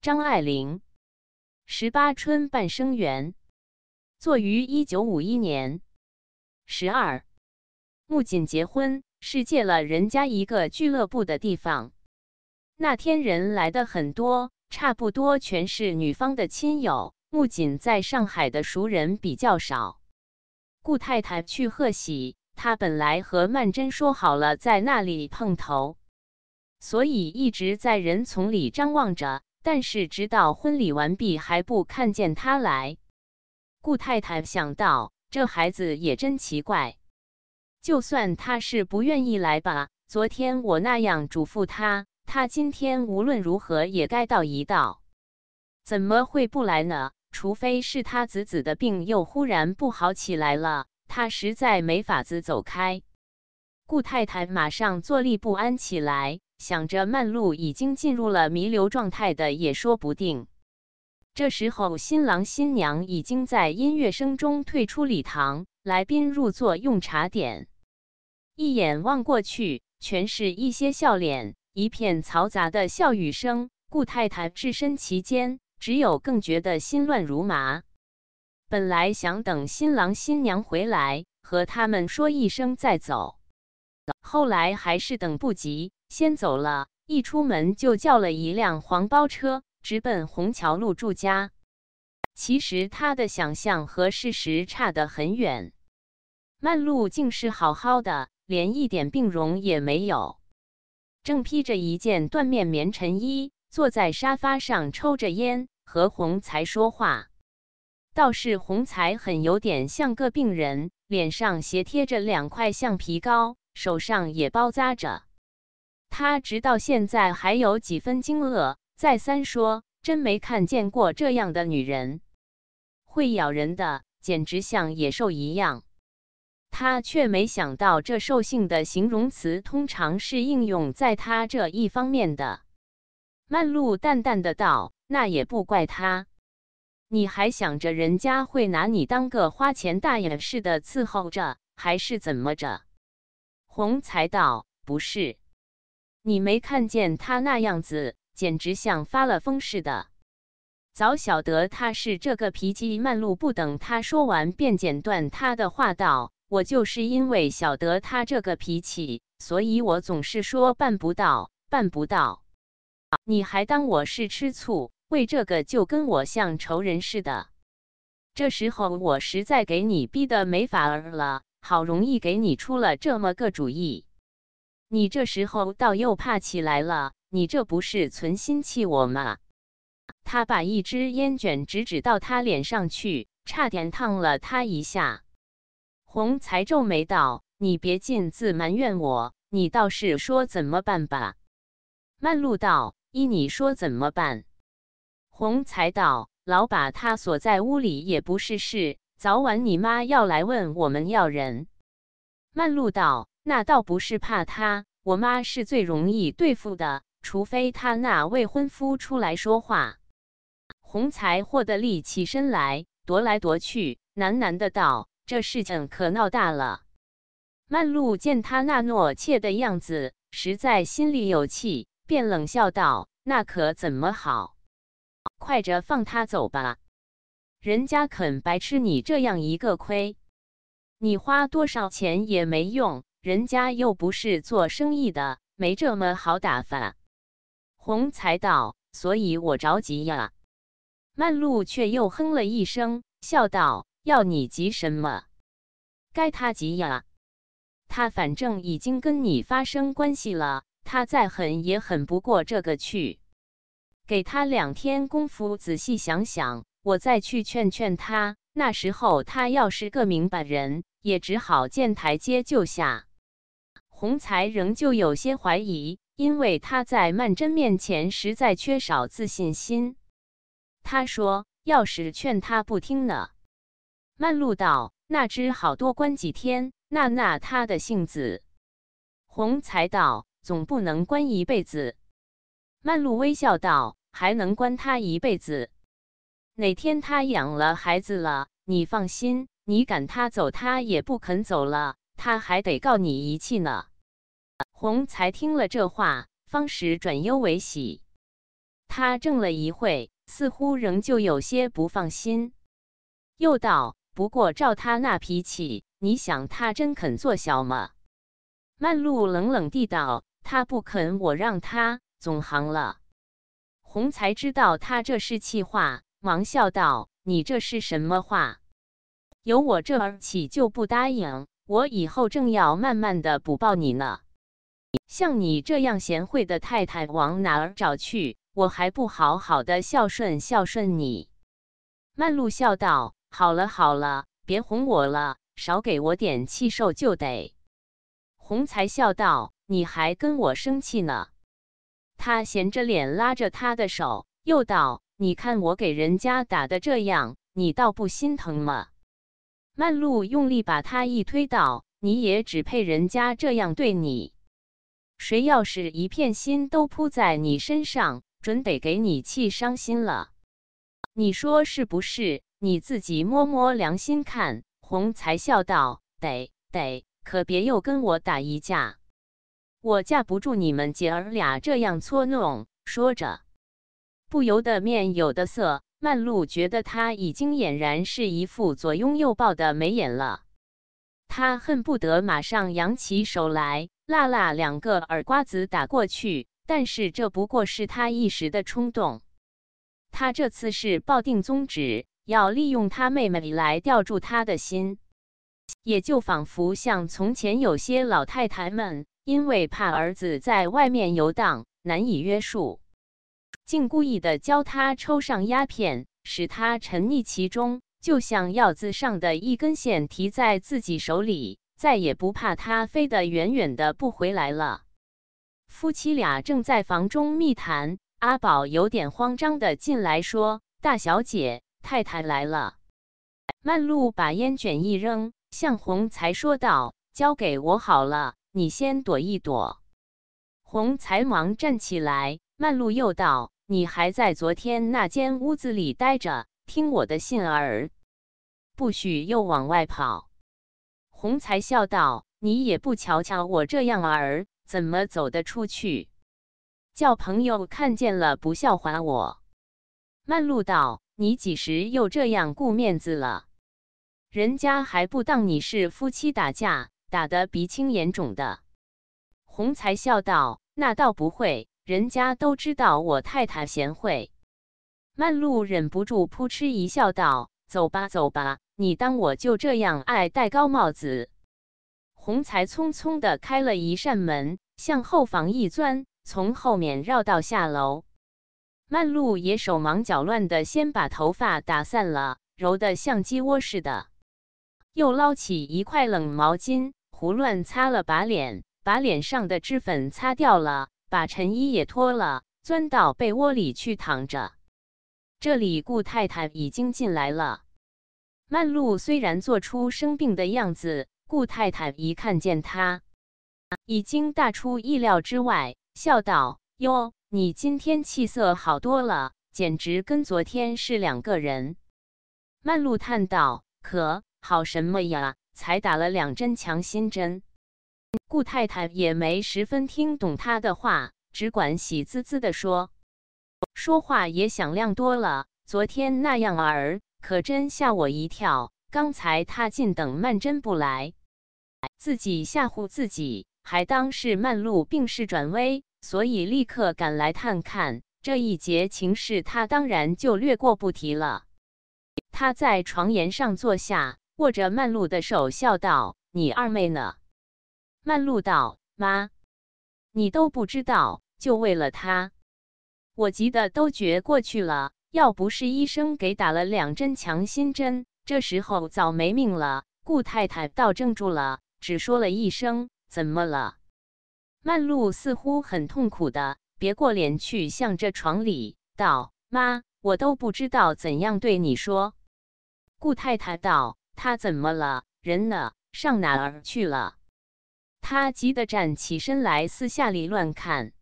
张爱玲《十八春半生缘》，作于一九五一年。十二，木槿结婚是借了人家一个俱乐部的地方。那天人来的很多，差不多全是女方的亲友。木槿在上海的熟人比较少，顾太太去贺喜，她本来和曼桢说好了在那里碰头，所以一直在人丛里张望着。但是直到婚礼完毕还不看见他来，顾太太想到这孩子也真奇怪。就算他是不愿意来吧，昨天我那样嘱咐他，他今天无论如何也该到一道。怎么会不来呢？除非是他子子的病又忽然不好起来了，他实在没法子走开。顾太太马上坐立不安起来。想着曼露已经进入了弥留状态的也说不定。这时候，新郎新娘已经在音乐声中退出礼堂，来宾入座用茶点。一眼望过去，全是一些笑脸，一片嘈杂的笑语声。顾太太置身其间，只有更觉得心乱如麻。本来想等新郎新娘回来，和他们说一声再走，后来还是等不及。先走了，一出门就叫了一辆黄包车，直奔虹桥路住家。其实他的想象和事实差得很远，曼璐竟是好好的，连一点病容也没有，正披着一件缎面棉衬衣，坐在沙发上抽着烟。和红才说话，倒是红才很有点像个病人，脸上斜贴着两块橡皮膏，手上也包扎着。他直到现在还有几分惊愕，再三说：“真没看见过这样的女人，会咬人的，简直像野兽一样。”他却没想到，这兽性的形容词通常是应用在他这一方面的。曼露淡淡的道：“那也不怪他，你还想着人家会拿你当个花钱大爷似的伺候着，还是怎么着？”红才道：“不是。”你没看见他那样子，简直像发了疯似的。早晓得他是这个脾气，曼露不等他说完便剪断他的话道：“我就是因为晓得他这个脾气，所以我总是说办不到，办不到。”你还当我是吃醋？为这个就跟我像仇人似的。这时候我实在给你逼得没法儿了，好容易给你出了这么个主意。你这时候倒又怕起来了，你这不是存心气我吗？他把一支烟卷直指到他脸上去，差点烫了他一下。红才皱眉道：“你别尽自埋怨我，你倒是说怎么办吧。”曼露道：“依你说怎么办？”红才道：“老把他锁在屋里也不是事，早晚你妈要来问我们要人。”曼露道。那倒不是怕他，我妈是最容易对付的，除非他那未婚夫出来说话。洪财霍的力起身来，踱来踱去，喃喃的道：“这事情可闹大了。”曼露见他那懦怯的样子，实在心里有气，便冷笑道：“那可怎么好？快着放他走吧，人家肯白吃你这样一个亏，你花多少钱也没用。”人家又不是做生意的，没这么好打发。洪财道：“所以我着急呀。”曼璐却又哼了一声，笑道：“要你急什么？该他急呀。他反正已经跟你发生关系了，他再狠也狠不过这个去。给他两天功夫，仔细想想，我再去劝劝他。那时候他要是个明白人，也只好见台阶就下。”洪财仍旧有些怀疑，因为他在曼桢面前实在缺少自信心。他说：“要是劝他不听呢？”曼璐道：“那只好多关几天。”那那他的性子，洪财道：“总不能关一辈子。”曼璐微笑道：“还能关他一辈子？哪天他养了孩子了，你放心，你赶他走，他也不肯走了，他还得告你遗弃呢。”洪才听了这话，方始转忧为喜。他怔了一会，似乎仍旧有些不放心，又道：“不过照他那脾气，你想他真肯做小吗？”曼璐冷冷地道：“他不肯，我让他总行了。”洪才知道他这是气话，忙笑道：“你这是什么话？由我这儿起就不答应，我以后正要慢慢的补报你呢。”像你这样贤惠的太太往哪儿找去？我还不好好的孝顺孝顺你。曼璐笑道：“好了好了，别哄我了，少给我点气受就得。”洪才笑道：“你还跟我生气呢？”他闲着脸拉着他的手，又道：“你看我给人家打的这样，你倒不心疼吗？”曼璐用力把他一推道：“你也只配人家这样对你。”谁要是一片心都扑在你身上，准得给你气伤心了。你说是不是？你自己摸摸良心看。红才笑道：“得得，可别又跟我打一架，我架不住你们姐儿俩这样搓弄。”说着，不由得面有的色。曼露觉得他已经俨然是一副左拥右抱的眉眼了，他恨不得马上扬起手来。辣辣两个耳瓜子打过去，但是这不过是他一时的冲动。他这次是抱定宗旨，要利用他妹妹来吊住他的心，也就仿佛像从前有些老太太们，因为怕儿子在外面游荡难以约束，竟故意的教他抽上鸦片，使他沉溺其中，就像要子上的一根线提在自己手里。再也不怕他飞得远远的不回来了。夫妻俩正在房中密谈，阿宝有点慌张的进来说：“大小姐、太太来了。”曼露把烟卷一扔，向红才说道：“交给我好了，你先躲一躲。”红才忙站起来，曼露又道：“你还在昨天那间屋子里待着，听我的信儿，不许又往外跑。”洪财笑道：“你也不瞧瞧我这样儿，怎么走得出去？叫朋友看见了不笑话我？”曼璐道：“你几时又这样顾面子了？人家还不当你是夫妻打架，打得鼻青眼肿的？”洪财笑道：“那倒不会，人家都知道我太太贤惠。”曼璐忍不住扑哧一笑道：“走吧，走吧。”你当我就这样爱戴高帽子？洪才匆匆的开了一扇门，向后房一钻，从后面绕到下楼。曼璐也手忙脚乱的，先把头发打散了，揉得像鸡窝似的，又捞起一块冷毛巾，胡乱擦了把脸，把脸上的脂粉擦掉了，把衬衣也脱了，钻到被窝里去躺着。这里顾太太已经进来了。曼露虽然做出生病的样子，顾太太一看见她，已经大出意料之外，笑道：“哟，你今天气色好多了，简直跟昨天是两个人。”曼露叹道：“可好什么呀？才打了两针强心针。”顾太太也没十分听懂他的话，只管喜滋滋地说：“说话也响亮多了，昨天那样儿。”可真吓我一跳！刚才踏进等曼真不来，自己吓唬自己，还当是曼露病势转危，所以立刻赶来探看。这一节情事，他当然就略过不提了。他在床沿上坐下，握着曼露的手，笑道：“你二妹呢？”曼露道：“妈，你都不知道，就为了他，我急得都绝过去了。”要不是医生给打了两针强心针，这时候早没命了。顾太太倒怔住了，只说了一声：“怎么了？”曼露似乎很痛苦的，别过脸去，向着床里道：“妈，我都不知道怎样对你说。”顾太太道：“他怎么了？人呢？上哪儿去了？”他急得站起身来，四下里乱看。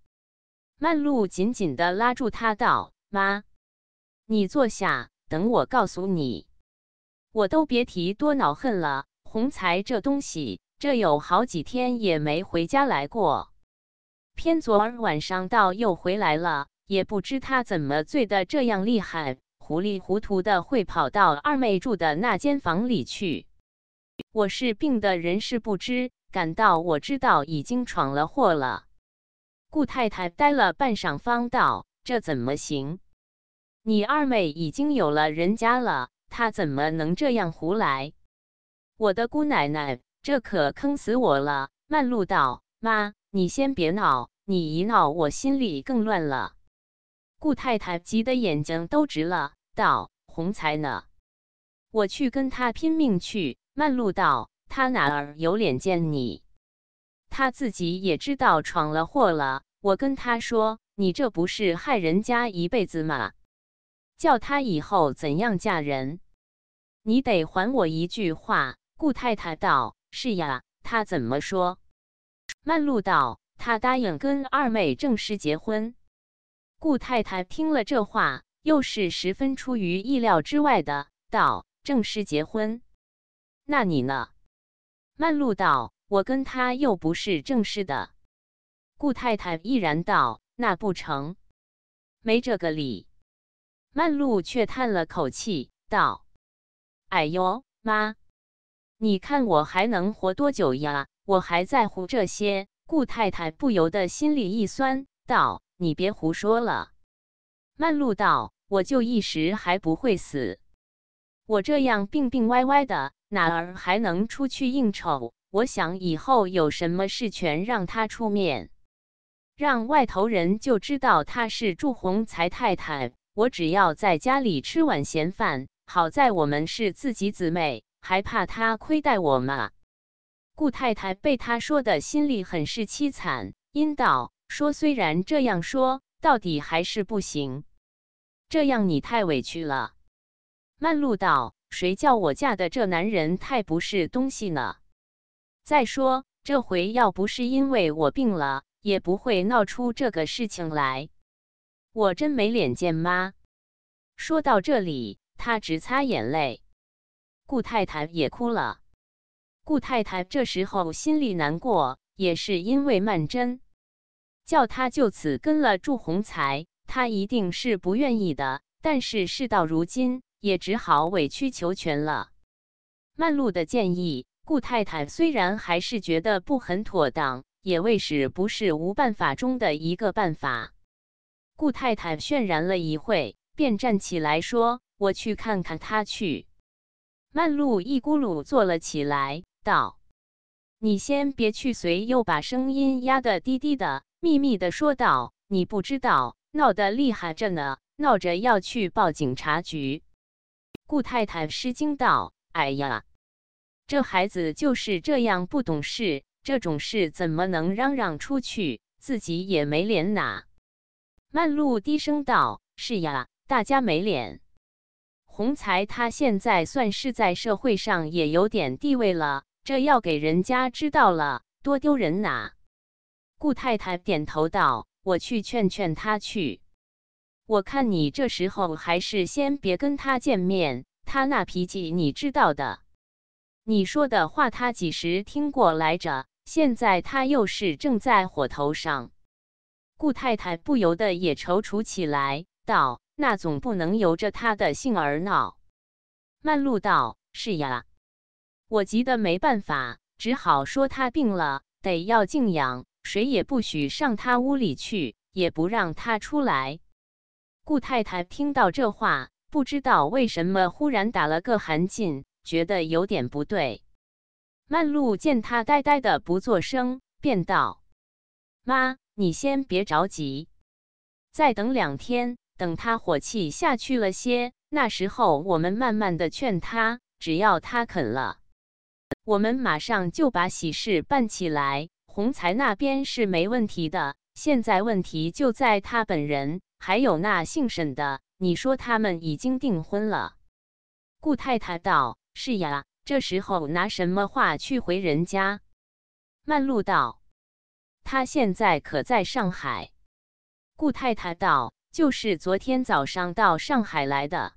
曼露紧紧的拉住他道：“妈。”你坐下，等我告诉你。我都别提多恼恨了。洪财这东西，这有好几天也没回家来过，偏昨儿晚上倒又回来了。也不知他怎么醉的这样厉害，糊里糊涂的会跑到二妹住的那间房里去。我是病的人事不知，赶到我知道已经闯了祸了。顾太太呆了半晌，方道：“这怎么行？”你二妹已经有了人家了，她怎么能这样胡来？我的姑奶奶，这可坑死我了！曼璐道：“妈，你先别闹，你一闹我心里更乱了。”顾太太急得眼睛都直了，道：“洪财呢？我去跟他拼命去！”曼璐道：“他哪儿有脸见你？他自己也知道闯了祸了。我跟他说，你这不是害人家一辈子吗？”叫他以后怎样嫁人？你得还我一句话。”顾太太道：“是呀，他怎么说？”曼璐道：“他答应跟二妹正式结婚。”顾太太听了这话，又是十分出于意料之外的，道：“正式结婚？那你呢？”曼璐道：“我跟他又不是正式的。”顾太太毅然道：“那不成，没这个理。”曼露却叹了口气，道：“哎呦妈，你看我还能活多久呀？我还在乎这些。”顾太太不由得心里一酸，道：“你别胡说了。”曼露道：“我就一时还不会死，我这样病病歪歪的，哪儿还能出去应酬？我想以后有什么事，全让他出面，让外头人就知道他是祝鸿才太太。”我只要在家里吃碗闲饭，好在我们是自己姊妹，还怕他亏待我吗？顾太太被他说的心里很是凄惨，阴道说：“虽然这样说，到底还是不行，这样你太委屈了。”曼璐道：“谁叫我嫁的这男人太不是东西呢？再说这回要不是因为我病了，也不会闹出这个事情来。”我真没脸见妈。说到这里，她直擦眼泪。顾太太也哭了。顾太太这时候心里难过，也是因为曼桢叫她就此跟了祝鸿才，她一定是不愿意的。但是事到如今，也只好委曲求全了。曼璐的建议，顾太太虽然还是觉得不很妥当，也为使不是无办法中的一个办法。顾太太渲染了一会，便站起来说：“我去看看他去。”曼露一咕噜坐了起来，道：“你先别去。”随又把声音压得低低的、秘密的，说道：“你不知道，闹得厉害着呢，闹着要去报警察局。”顾太太吃惊道：“哎呀，这孩子就是这样不懂事，这种事怎么能嚷嚷出去？自己也没脸拿。”曼璐低声道：“是呀，大家没脸。洪财他现在算是在社会上也有点地位了，这要给人家知道了，多丢人呐。”顾太太点头道：“我去劝劝他去。我看你这时候还是先别跟他见面，他那脾气你知道的。你说的话他几时听过来着？现在他又是正在火头上。”顾太太不由得也踌躇起来，道：“那总不能由着他的性儿闹。”曼璐道：“是呀，我急得没办法，只好说他病了，得要静养，谁也不许上他屋里去，也不让他出来。”顾太太听到这话，不知道为什么忽然打了个寒噤，觉得有点不对。曼璐见他呆呆的不作声，便道：“妈。”你先别着急，再等两天，等他火气下去了些，那时候我们慢慢的劝他。只要他肯了，我们马上就把喜事办起来。红才那边是没问题的，现在问题就在他本人，还有那姓沈的。你说他们已经订婚了？顾太太道：“是呀。”这时候拿什么话去回人家？曼璐道。他现在可在上海。顾太太道：“就是昨天早上到上海来的。”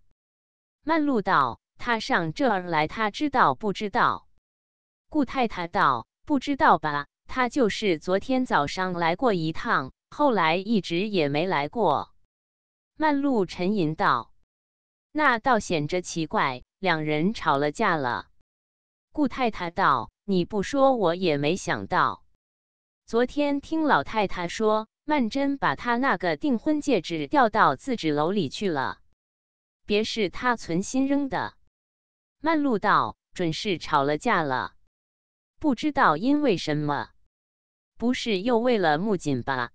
曼璐道：“他上这儿来，他知道不知道？”顾太太道：“不知道吧？他就是昨天早上来过一趟，后来一直也没来过。”曼璐沉吟道：“那倒显着奇怪，两人吵了架了。”顾太太道：“你不说，我也没想到。”昨天听老太太说，曼桢把她那个订婚戒指掉到自己楼里去了，别是她存心扔的。曼璐道：“准是吵了架了，不知道因为什么，不是又为了木槿吧？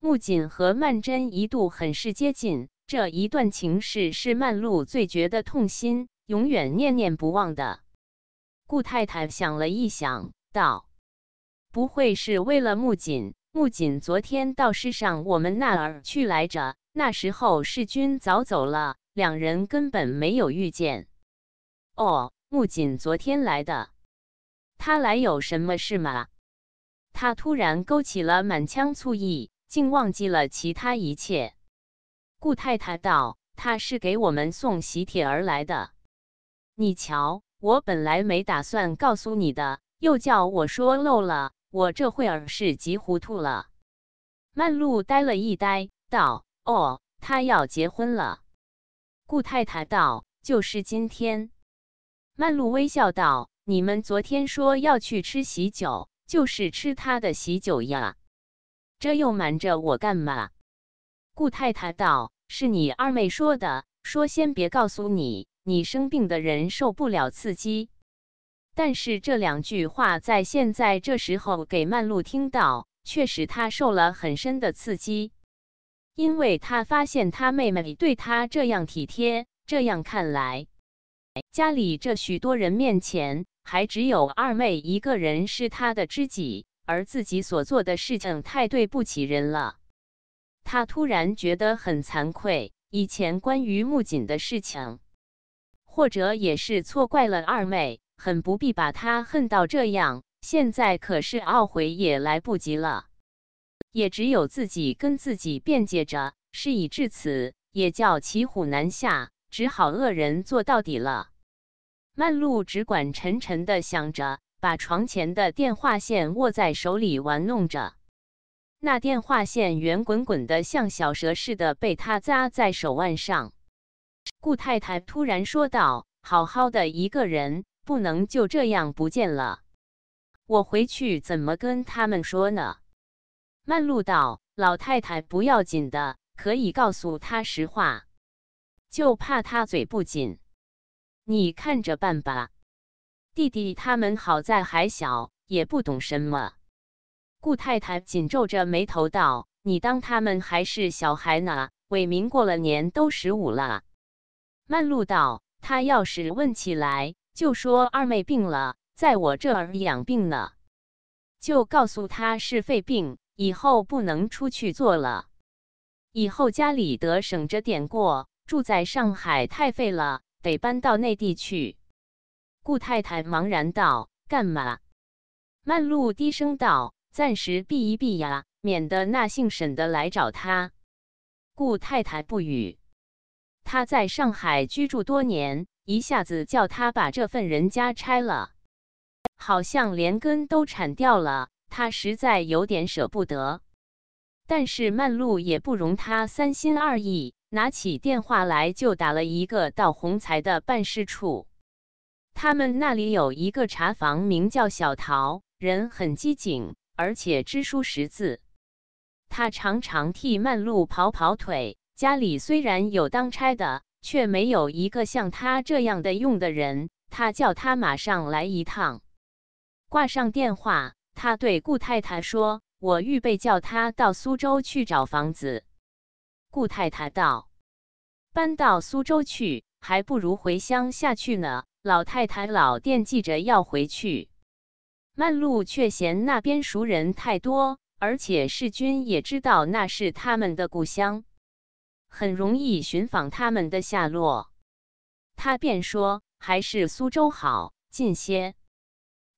木槿和曼桢一度很是接近，这一段情事是曼璐最觉得痛心，永远念念不忘的。”顾太太想了一想，道。不会是为了木槿？木槿昨天倒是上我们那儿去来着，那时候世君早走了，两人根本没有遇见。哦，木槿昨天来的，他来有什么事吗？他突然勾起了满腔醋意，竟忘记了其他一切。顾太太道：“他是给我们送喜帖而来的。你瞧，我本来没打算告诉你的，又叫我说漏了。”我这会儿是急糊涂了。曼璐呆了一呆，道：“哦，他要结婚了。”顾太太道：“就是今天。”曼璐微笑道：“你们昨天说要去吃喜酒，就是吃他的喜酒呀。这又瞒着我干嘛？”顾太太道：“是你二妹说的，说先别告诉你，你生病的人受不了刺激。”但是这两句话在现在这时候给曼露听到，却使她受了很深的刺激，因为她发现她妹妹对她这样体贴，这样看来，家里这许多人面前，还只有二妹一个人是她的知己，而自己所做的事情太对不起人了，她突然觉得很惭愧。以前关于木槿的事情，或者也是错怪了二妹。很不必把他恨到这样，现在可是懊悔也来不及了，也只有自己跟自己辩解着。事已至此，也叫骑虎难下，只好恶人做到底了。曼璐只管沉沉的想着，把床前的电话线握在手里玩弄着，那电话线圆滚滚的，像小蛇似的被他扎在手腕上。顾太太突然说道：“好好的一个人。”不能就这样不见了！我回去怎么跟他们说呢？曼露道：“老太太不要紧的，可以告诉他实话，就怕他嘴不紧。你看着办吧。弟弟他们好在还小，也不懂什么。”顾太太紧皱着眉头道：“你当他们还是小孩呢？伟民过了年都十五了。”曼露道：“他要是问起来。”就说二妹病了，在我这儿养病呢，就告诉她是肺病，以后不能出去做了，以后家里得省着点过，住在上海太费了，得搬到内地去。顾太太茫然道：“干嘛？”曼璐低声道：“暂时避一避呀，免得那姓沈的来找他。”顾太太不语。他在上海居住多年。一下子叫他把这份人家拆了，好像连根都铲掉了。他实在有点舍不得，但是曼露也不容他三心二意，拿起电话来就打了一个到洪财的办事处。他们那里有一个茶房，名叫小桃，人很机警，而且知书识字。他常常替曼露跑跑腿。家里虽然有当差的。却没有一个像他这样的用的人。他叫他马上来一趟，挂上电话，他对顾太太说：“我预备叫他到苏州去找房子。”顾太太道：“搬到苏州去，还不如回乡下去呢。老太太老惦记着要回去，曼璐却嫌那边熟人太多，而且世君也知道那是他们的故乡。”很容易寻访他们的下落，他便说：“还是苏州好近些，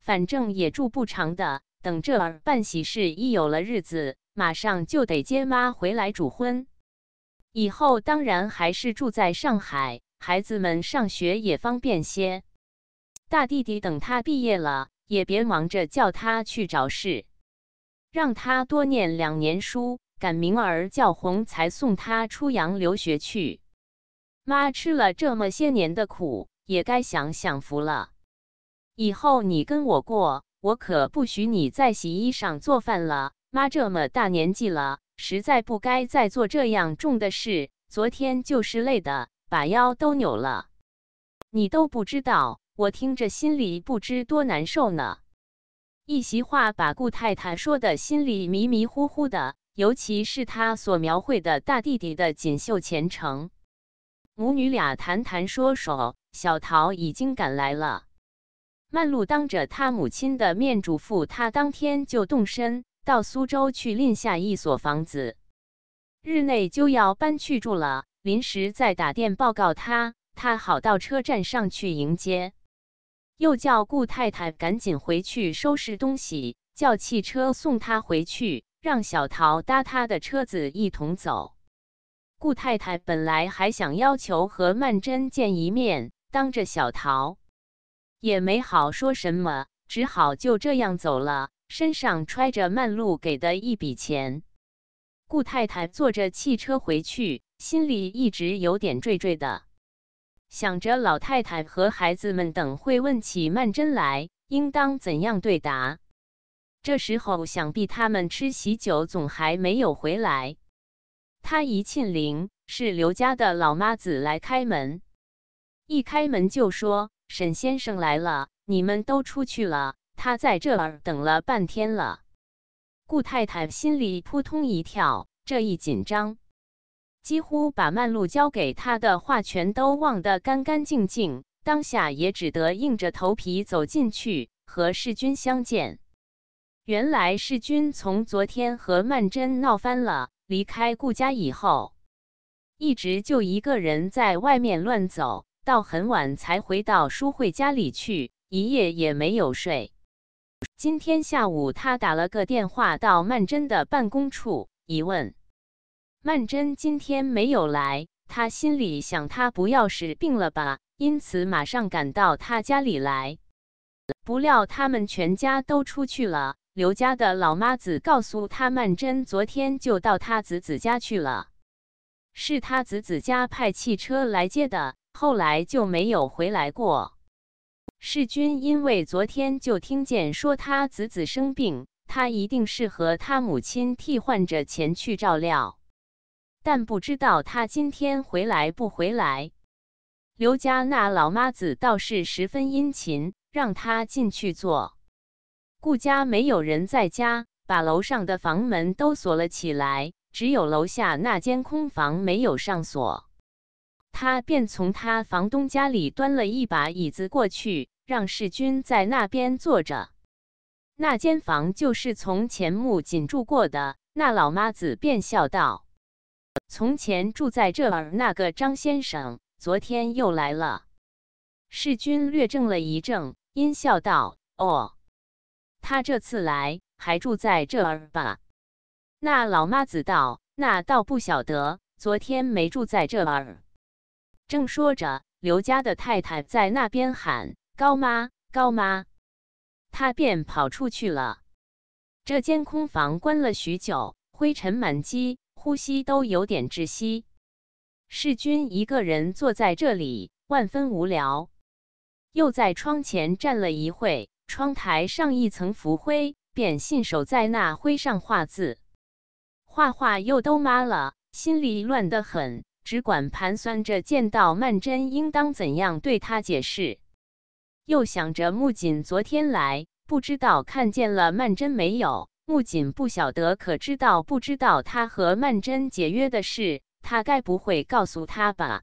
反正也住不长的。等这儿办喜事一有了日子，马上就得接妈回来主婚。以后当然还是住在上海，孩子们上学也方便些。大弟弟等他毕业了，也别忙着叫他去找事，让他多念两年书。”赶明儿叫红才送他出洋留学去。妈吃了这么些年的苦，也该享享福了。以后你跟我过，我可不许你再洗衣裳、做饭了。妈这么大年纪了，实在不该再做这样重的事。昨天就是累的，把腰都扭了。你都不知道，我听着心里不知多难受呢。一席话把顾太太说的心里迷迷糊糊的。尤其是他所描绘的大弟弟的锦绣前程，母女俩谈谈说说。小桃已经赶来了，曼璐当着他母亲的面嘱咐他，当天就动身到苏州去另下一所房子，日内就要搬去住了。临时再打电报告他，他好到车站上去迎接。又叫顾太太赶紧回去收拾东西，叫汽车送他回去。让小桃搭他的车子一同走。顾太太本来还想要求和曼桢见一面，当着小桃也没好说什么，只好就这样走了。身上揣着曼璐给的一笔钱，顾太太坐着汽车回去，心里一直有点惴惴的，想着老太太和孩子们等会问起曼桢来，应当怎样对答。这时候，想必他们吃喜酒总还没有回来。他一进灵，是刘家的老妈子来开门。一开门就说：“沈先生来了，你们都出去了，他在这儿等了半天了。”顾太太心里扑通一跳，这一紧张，几乎把曼璐交给她的话全都忘得干干净净。当下也只得硬着头皮走进去，和世君相见。原来是君从昨天和曼桢闹翻了，离开顾家以后，一直就一个人在外面乱走，到很晚才回到淑慧家里去，一夜也没有睡。今天下午，他打了个电话到曼桢的办公处一问，曼桢今天没有来，他心里想她不要是病了吧，因此马上赶到她家里来，不料他们全家都出去了。刘家的老妈子告诉他，曼桢昨天就到他子子家去了，是他子子家派汽车来接的，后来就没有回来过。世君因为昨天就听见说他子子生病，他一定是和他母亲替换着前去照料，但不知道他今天回来不回来。刘家那老妈子倒是十分殷勤，让他进去坐。顾家没有人在家，把楼上的房门都锁了起来，只有楼下那间空房没有上锁。他便从他房东家里端了一把椅子过去，让世军在那边坐着。那间房就是从前木槿住过的。那老妈子便笑道：“从前住在这儿那个张先生，昨天又来了。”世军略怔了一怔，阴笑道：“哦。”他这次来还住在这儿吧？那老妈子道：“那倒不晓得，昨天没住在这儿。”正说着，刘家的太太在那边喊：“高妈，高妈！”她便跑出去了。这间空房关了许久，灰尘满积，呼吸都有点窒息。世君一个人坐在这里，万分无聊，又在窗前站了一会。窗台上一层浮灰，便信手在那灰上画字，画画又都抹了，心里乱得很，只管盘算着见到曼桢应当怎样对他解释，又想着木槿昨天来，不知道看见了曼桢没有。木槿不晓得可知道不知道他和曼桢解约的事，他该不会告诉他吧？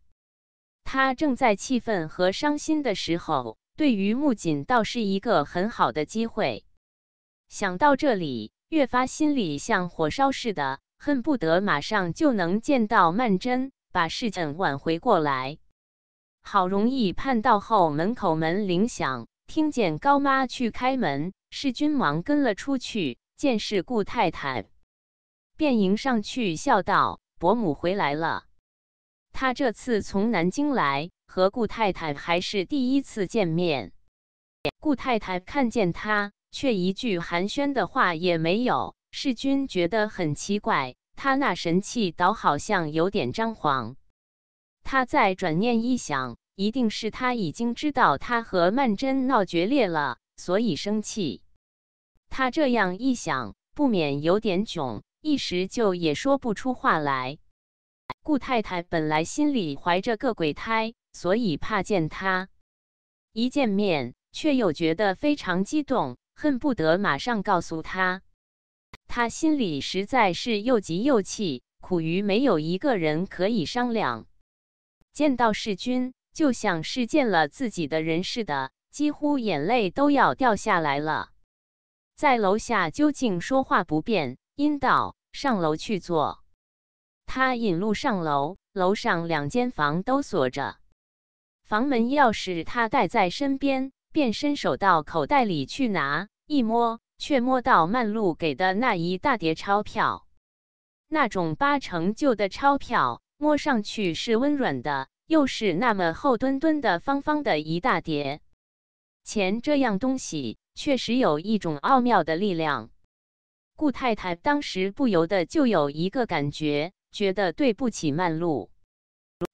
他正在气愤和伤心的时候。对于木槿，倒是一个很好的机会。想到这里，越发心里像火烧似的，恨不得马上就能见到曼桢，把事情挽回过来。好容易盼到后门口，门铃响，听见高妈去开门，世君忙跟了出去，见是顾太太，便迎上去笑道：“伯母回来了。她这次从南京来。”和顾太太还是第一次见面，顾太太看见他，却一句寒暄的话也没有。世君觉得很奇怪，他那神气倒好像有点张狂。他再转念一想，一定是他已经知道他和曼桢闹决裂了，所以生气。他这样一想，不免有点窘，一时就也说不出话来。顾太太本来心里怀着个鬼胎。所以怕见他，一见面却又觉得非常激动，恨不得马上告诉他。他心里实在是又急又气，苦于没有一个人可以商量。见到世君，就像是见了自己的人似的，几乎眼泪都要掉下来了。在楼下究竟说话不便，阴道上楼去坐。他引路上楼，楼上两间房都锁着。房门钥匙，他带在身边，便伸手到口袋里去拿，一摸却摸到曼露给的那一大叠钞票，那种八成旧的钞票，摸上去是温软的，又是那么厚墩墩的、方方的一大叠钱。这样东西确实有一种奥妙的力量。顾太太当时不由得就有一个感觉，觉得对不起曼露，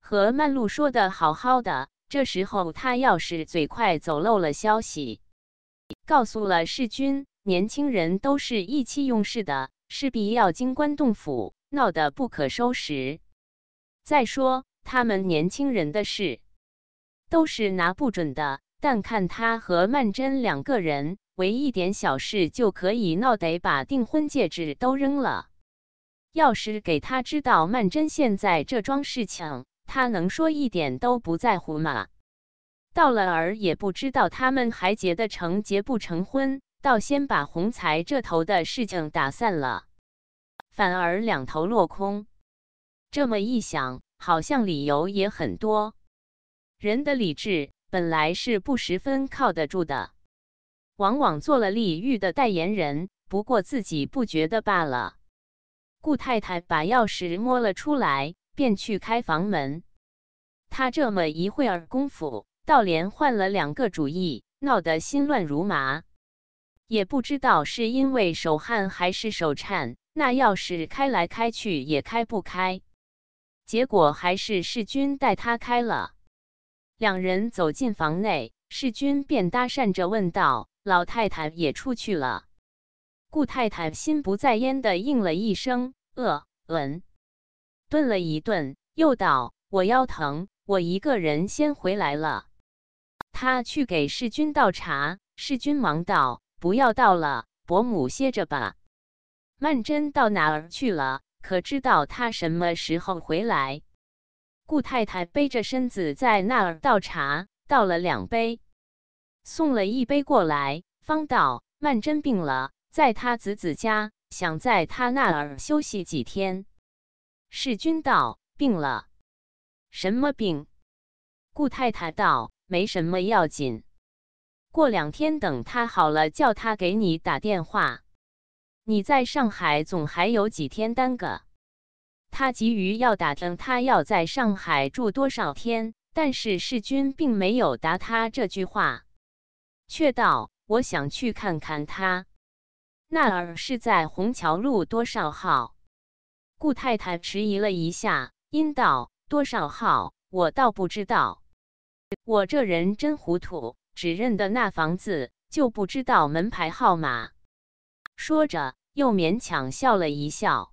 和曼露说的好好的。这时候他要是嘴快走漏了消息，告诉了世君，年轻人都是意气用事的，势必要惊官动府，闹得不可收拾。再说他们年轻人的事，都是拿不准的。但看他和曼桢两个人，为一点小事就可以闹得把订婚戒指都扔了。要是给他知道曼桢现在这桩事情，他能说一点都不在乎吗？到了儿也不知道他们还结得成结不成婚，倒先把红财这头的事情打散了，反而两头落空。这么一想，好像理由也很多。人的理智本来是不十分靠得住的，往往做了利欲的代言人，不过自己不觉得罢了。顾太太把钥匙摸了出来。便去开房门，他这么一会儿功夫，倒连换了两个主意，闹得心乱如麻，也不知道是因为手汗还是手颤，那钥匙开来开去也开不开，结果还是世君带他开了。两人走进房内，世君便搭讪着问道：“老太太也出去了？”顾太太心不在焉的应了一声：“呃，嗯。”顿了一顿，又道：“我腰疼，我一个人先回来了。”他去给世君倒茶，世君忙道：“不要倒了，伯母歇着吧。”曼桢到哪儿去了？可知道他什么时候回来？顾太太背着身子在那儿倒茶，倒了两杯，送了一杯过来，方道：“曼桢病了，在她子子家，想在她那儿休息几天。”世君道病了，什么病？顾太太道：“没什么要紧，过两天等他好了，叫他给你打电话。你在上海总还有几天耽搁。”他急于要打听他要在上海住多少天，但是世君并没有答他这句话，却道：“我想去看看他，那儿是在虹桥路多少号？”顾太太迟疑了一下，阴道：“多少号？我倒不知道。我这人真糊涂，只认得那房子，就不知道门牌号码。”说着，又勉强笑了一笑。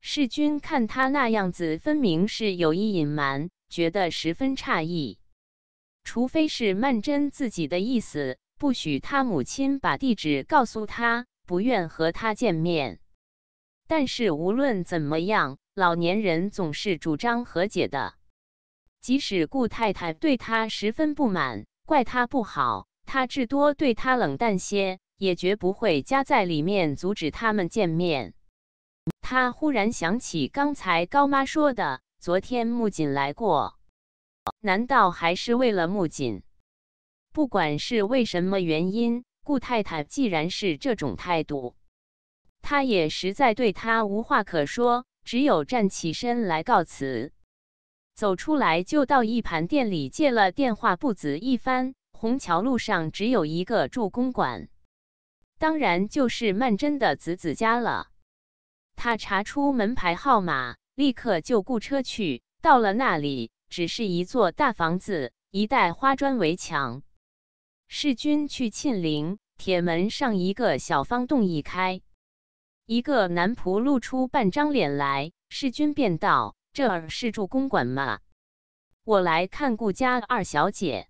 世君看他那样子，分明是有意隐瞒，觉得十分诧异。除非是曼桢自己的意思，不许他母亲把地址告诉他，不愿和他见面。但是无论怎么样，老年人总是主张和解的。即使顾太太对他十分不满，怪他不好，他至多对他冷淡些，也绝不会夹在里面阻止他们见面。他忽然想起刚才高妈说的，昨天木槿来过，难道还是为了木槿？不管是为什么原因，顾太太既然是这种态度。他也实在对他无话可说，只有站起身来告辞。走出来就到一盘店里借了电话簿子一番。虹桥路上只有一个住公馆，当然就是曼桢的子子家了。他查出门牌号码，立刻就雇车去。到了那里，只是一座大房子，一带花砖围墙。世君去庆陵，铁门上一个小方洞一开。一个男仆露出半张脸来，世君便道：“这儿是住公馆吗？我来看顾家二小姐。”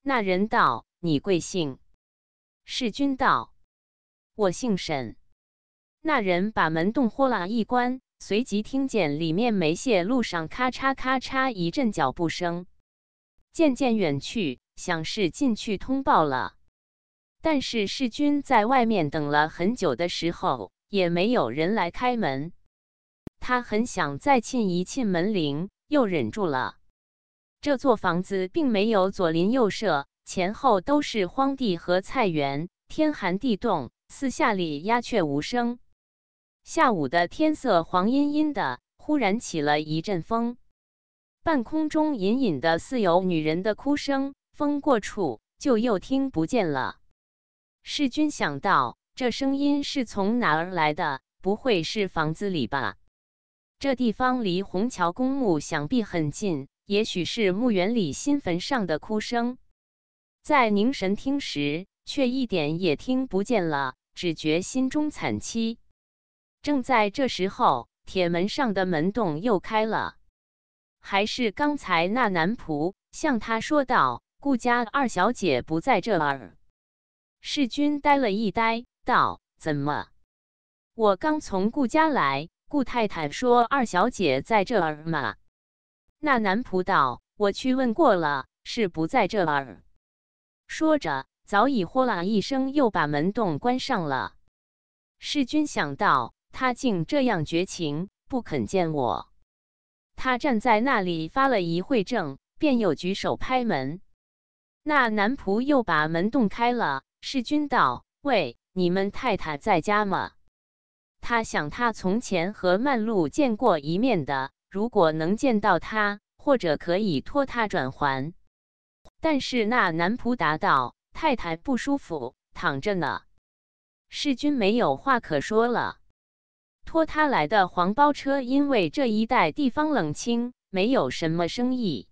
那人道：“你贵姓？”世君道：“我姓沈。”那人把门洞豁拉一关，随即听见里面煤榭路上咔嚓咔嚓一阵脚步声，渐渐远去，想是进去通报了。但是世君在外面等了很久的时候。也没有人来开门，他很想再沁一沁门铃，又忍住了。这座房子并没有左邻右舍，前后都是荒地和菜园。天寒地冻，四下里鸦雀无声。下午的天色黄阴阴的，忽然起了一阵风，半空中隐隐的似有女人的哭声，风过处就又听不见了。世君想到。这声音是从哪儿来的？不会是房子里吧？这地方离虹桥公墓想必很近，也许是墓园里新坟上的哭声。在凝神听时，却一点也听不见了，只觉心中惨凄。正在这时候，铁门上的门洞又开了，还是刚才那男仆向他说道：“顾家二小姐不在这儿。”世君呆了一呆。道：“怎么？我刚从顾家来，顾太太说二小姐在这儿吗？”那男仆道：“我去问过了，是不在这儿。”说着，早已“豁啦”一声，又把门洞关上了。世君想到他竟这样绝情，不肯见我，他站在那里发了一会怔，便又举手拍门。那男仆又把门洞开了。世君道：“喂！”你们太太在家吗？他想，他从前和曼露见过一面的。如果能见到他，或者可以托他转还。但是那男仆答道：“太太不舒服，躺着呢。”世君没有话可说了。托他来的黄包车，因为这一带地方冷清，没有什么生意，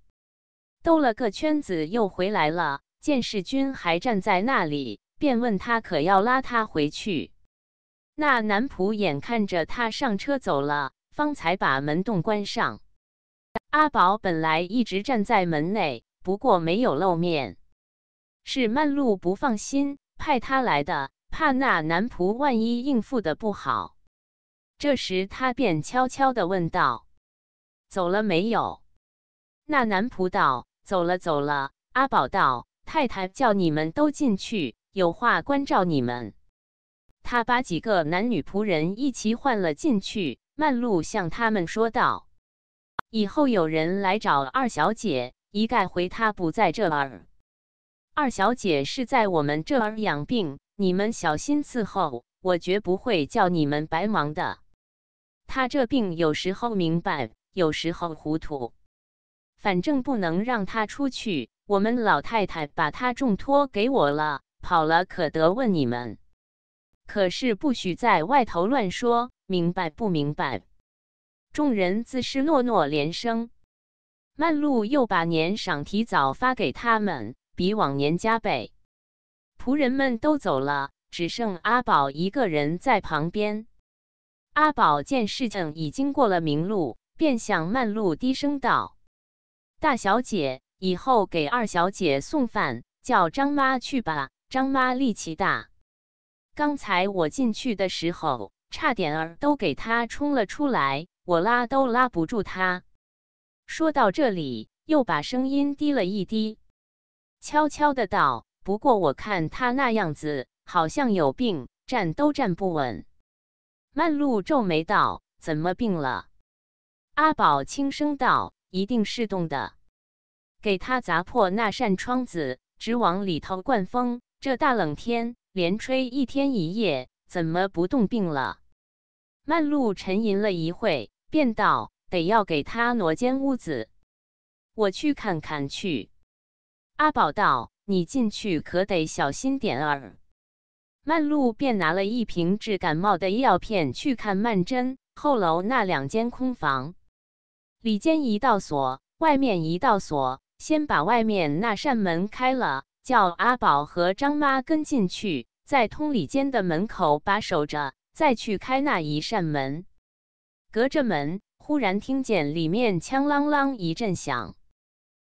兜了个圈子又回来了。见世君还站在那里。便问他可要拉他回去。那男仆眼看着他上车走了，方才把门洞关上。阿宝本来一直站在门内，不过没有露面，是曼露不放心派他来的，怕那男仆万一应付的不好。这时他便悄悄地问道：“走了没有？”那男仆道：“走了，走了。”阿宝道：“太太叫你们都进去。”有话关照你们，他把几个男女仆人一起换了进去。曼露向他们说道：“以后有人来找二小姐，一概回她不在这儿。二小姐是在我们这儿养病，你们小心伺候，我绝不会叫你们白忙的。她这病有时候明白，有时候糊涂，反正不能让她出去。我们老太太把她重托给我了。”跑了可得问你们，可是不许在外头乱说，明白不明白？众人自是诺诺连声。曼露又把年赏提早发给他们，比往年加倍。仆人们都走了，只剩阿宝一个人在旁边。阿宝见事情已经过了，明路，便向曼露低声道：“大小姐，以后给二小姐送饭，叫张妈去吧。”张妈力气大，刚才我进去的时候，差点儿都给他冲了出来，我拉都拉不住他。说到这里，又把声音低了一低，悄悄的道：“不过我看他那样子，好像有病，站都站不稳。”曼露皱眉道：“怎么病了？”阿宝轻声道：“一定是冻的，给他砸破那扇窗子，直往里头灌风。”这大冷天，连吹一天一夜，怎么不冻病了？曼露沉吟了一会，便道：“得要给他挪间屋子，我去看看去。”阿宝道：“你进去可得小心点儿。”曼露便拿了一瓶治感冒的药片去看曼珍后楼那两间空房，里间一道锁，外面一道锁，先把外面那扇门开了。叫阿宝和张妈跟进去，在通里间的门口把守着，再去开那一扇门。隔着门，忽然听见里面“锵啷啷”一阵响，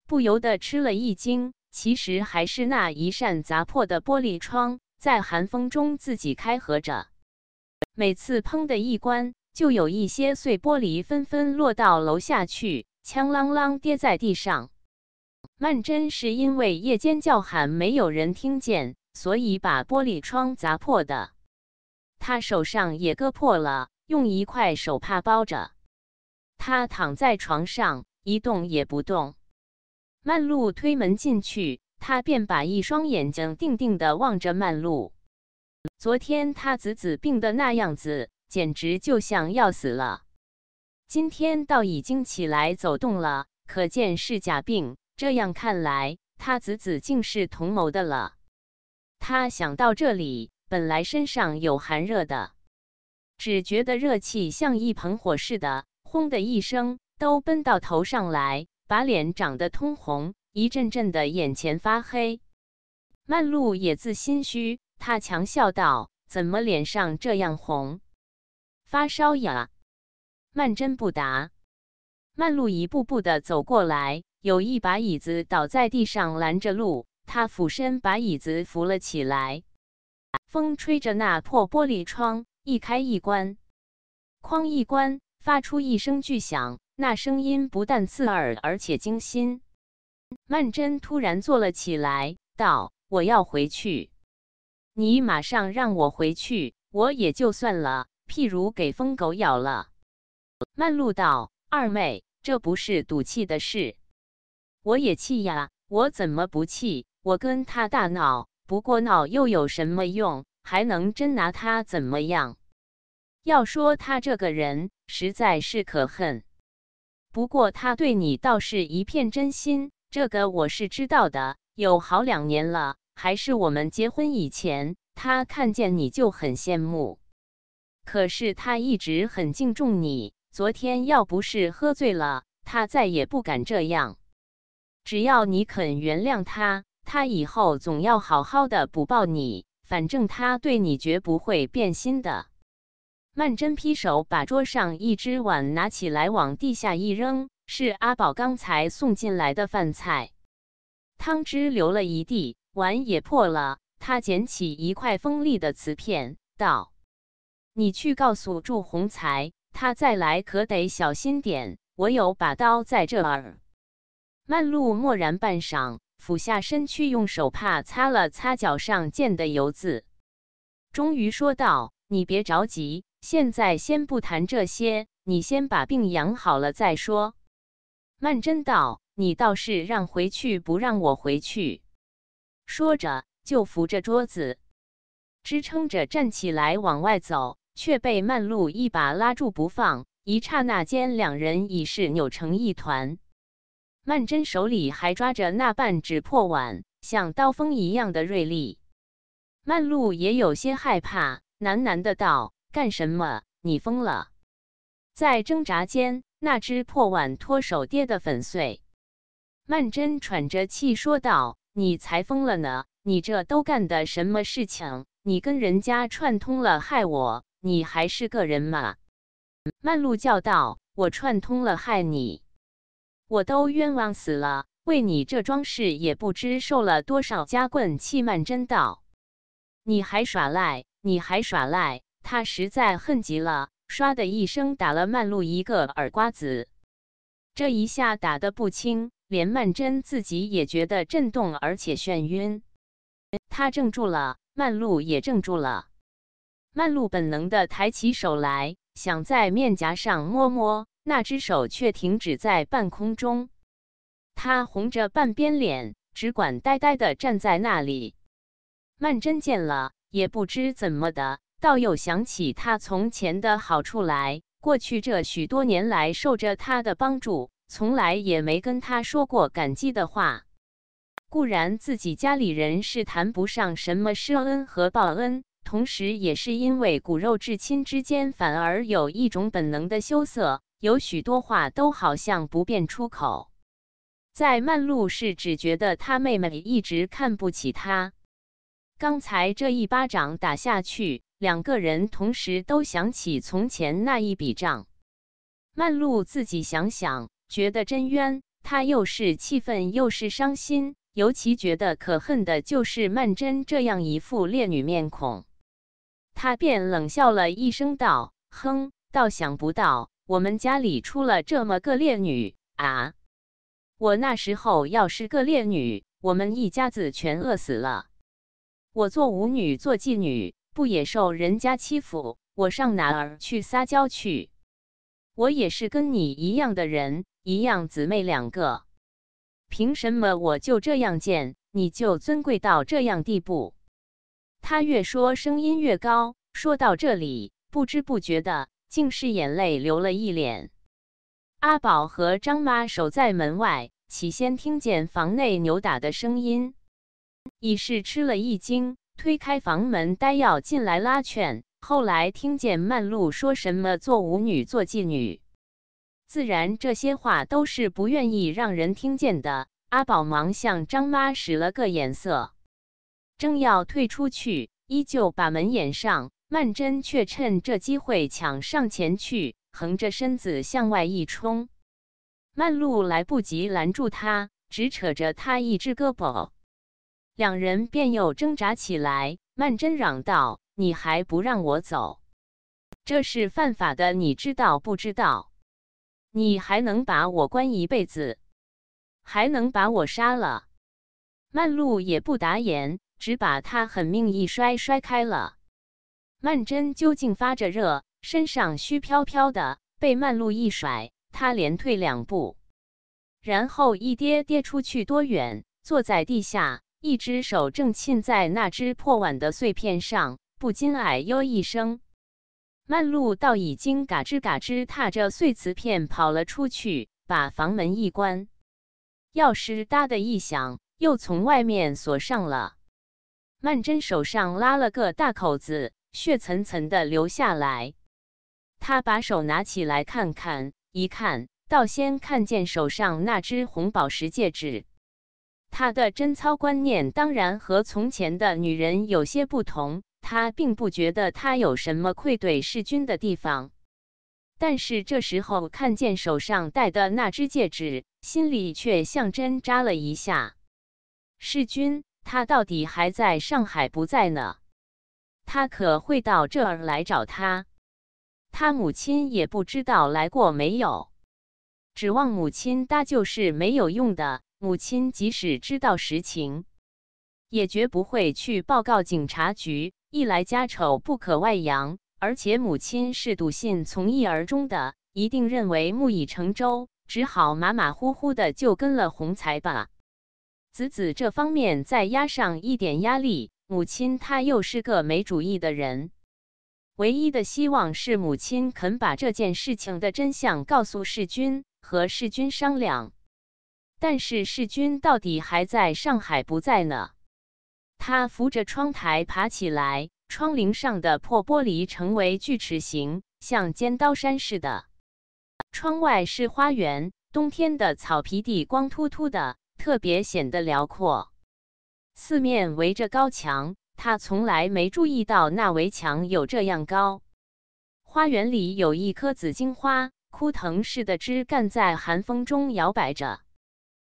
不由得吃了一惊。其实还是那一扇砸破的玻璃窗，在寒风中自己开合着，每次“砰”的一关，就有一些碎玻璃纷纷落到楼下去，“锵啷啷”跌在地上。曼桢是因为夜间叫喊没有人听见，所以把玻璃窗砸破的。他手上也割破了，用一块手帕包着。他躺在床上一动也不动。曼璐推门进去，他便把一双眼睛定定地望着曼璐。昨天他子子病的那样子，简直就像要死了。今天倒已经起来走动了，可见是假病。这样看来，他子子竟是同谋的了。他想到这里，本来身上有寒热的，只觉得热气像一盆火似的，轰的一声都奔到头上来，把脸长得通红，一阵阵的眼前发黑。曼露也自心虚，他强笑道：“怎么脸上这样红？发烧呀？”曼桢不答。曼露一步步的走过来。有一把椅子倒在地上，拦着路。他俯身把椅子扶了起来。风吹着那破玻璃窗，一开一关，哐一关，发出一声巨响。那声音不但刺耳，而且惊心。曼桢突然坐了起来，道：“我要回去。你马上让我回去，我也就算了。譬如给疯狗咬了。”曼璐道：“二妹，这不是赌气的事。”我也气呀！我怎么不气？我跟他大闹，不过闹又有什么用？还能真拿他怎么样？要说他这个人实在是可恨，不过他对你倒是一片真心，这个我是知道的。有好两年了，还是我们结婚以前，他看见你就很羡慕。可是他一直很敬重你。昨天要不是喝醉了，他再也不敢这样。只要你肯原谅他，他以后总要好好的补报你。反正他对你绝不会变心的。曼桢劈手把桌上一只碗拿起来，往地下一扔，是阿宝刚才送进来的饭菜，汤汁流了一地，碗也破了。他捡起一块锋利的瓷片，道：“你去告诉祝鸿才，他再来可得小心点。我有把刀在这儿。”曼露默然半晌，俯下身躯，用手帕擦了擦脚上溅的油渍，终于说道：“你别着急，现在先不谈这些，你先把病养好了再说。”曼桢道：“你倒是让回去，不让我回去。”说着就扶着桌子，支撑着站起来往外走，却被曼露一把拉住不放。一刹那间，两人已是扭成一团。曼桢手里还抓着那半只破碗，像刀锋一样的锐利。曼璐也有些害怕，喃喃的道：“干什么？你疯了？”在挣扎间，那只破碗脱手，跌得粉碎。曼桢喘着气说道：“你才疯了呢！你这都干的什么事情？你跟人家串通了，害我！你还是个人吗？”曼璐叫道：“我串通了，害你。”我都冤枉死了，为你这桩事也不知受了多少家棍。气曼珍道：“你还耍赖！你还耍赖！”他实在恨极了，唰的一声打了曼露一个耳瓜子。这一下打得不轻，连曼珍自己也觉得震动，而且眩晕。他怔住了，曼露也怔住了。曼露本能的抬起手来，想在面颊上摸摸。那只手却停止在半空中，他红着半边脸，只管呆呆地站在那里。曼桢见了，也不知怎么的，倒又想起他从前的好处来。过去这许多年来，受着他的帮助，从来也没跟他说过感激的话。固然自己家里人是谈不上什么施恩和报恩，同时也是因为骨肉至亲之间，反而有一种本能的羞涩。有许多话都好像不便出口，在曼露是只觉得她妹妹一直看不起她。刚才这一巴掌打下去，两个人同时都想起从前那一笔账。曼露自己想想，觉得真冤，她又是气愤又是伤心，尤其觉得可恨的就是曼桢这样一副烈女面孔。她便冷笑了一声，道：“哼，倒想不到。”我们家里出了这么个烈女啊！我那时候要是个烈女，我们一家子全饿死了。我做舞女、做妓女，不也受人家欺负？我上哪儿去撒娇去？我也是跟你一样的人，一样姊妹两个，凭什么我就这样贱，你就尊贵到这样地步？他越说声音越高，说到这里，不知不觉的。竟是眼泪流了一脸。阿宝和张妈守在门外，起先听见房内扭打的声音，已是吃了一惊，推开房门，待要进来拉劝，后来听见曼露说什么做舞女、做妓女，自然这些话都是不愿意让人听见的。阿宝忙向张妈使了个眼色，正要退出去，依旧把门掩上。曼桢却趁这机会抢上前去，横着身子向外一冲，曼璐来不及拦住他，只扯着他一只胳膊，两人便又挣扎起来。曼桢嚷道：“你还不让我走？这是犯法的，你知道不知道？你还能把我关一辈子，还能把我杀了？”曼璐也不答言，只把他狠命一摔，摔开了。曼桢究竟发着热，身上虚飘飘的，被曼璐一甩，她连退两步，然后一跌，跌出去多远，坐在地下，一只手正沁在那只破碗的碎片上，不禁哎呦一声。曼璐倒已经嘎吱嘎吱踏着碎瓷片跑了出去，把房门一关，钥匙哒的一响，又从外面锁上了。曼桢手上拉了个大口子。血层层的流下来，他把手拿起来看看，一看到先看见手上那只红宝石戒指。他的贞操观念当然和从前的女人有些不同，他并不觉得他有什么愧对世君的地方。但是这时候看见手上戴的那只戒指，心里却像针扎了一下。世君，他到底还在上海不在呢？他可会到这儿来找他，他母亲也不知道来过没有，指望母亲搭救是没有用的。母亲即使知道实情，也绝不会去报告警察局。一来家丑不可外扬，而且母亲是笃信从一而终的，一定认为木已成舟，只好马马虎虎的就跟了洪财吧。子子这方面再压上一点压力。母亲，她又是个没主意的人。唯一的希望是母亲肯把这件事情的真相告诉世君和世君商量。但是世君到底还在上海，不在呢。他扶着窗台爬起来，窗棂上的破玻璃成为锯齿形，像尖刀山似的。窗外是花园，冬天的草皮地光秃秃的，特别显得辽阔。四面围着高墙，他从来没注意到那围墙有这样高。花园里有一棵紫荆花，枯藤似的枝干在寒风中摇摆着。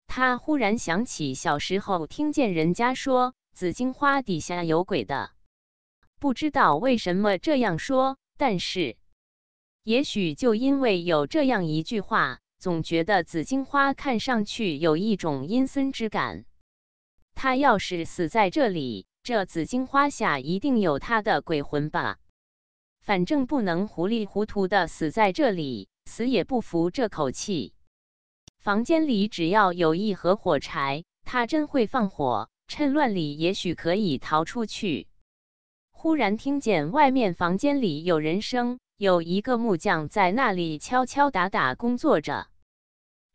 他忽然想起小时候听见人家说紫荆花底下有鬼的，不知道为什么这样说，但是也许就因为有这样一句话，总觉得紫荆花看上去有一种阴森之感。他要是死在这里，这紫荆花下一定有他的鬼魂吧。反正不能糊里糊涂的死在这里，死也不服这口气。房间里只要有一盒火柴，他真会放火，趁乱里也许可以逃出去。忽然听见外面房间里有人声，有一个木匠在那里敲敲打打工作着，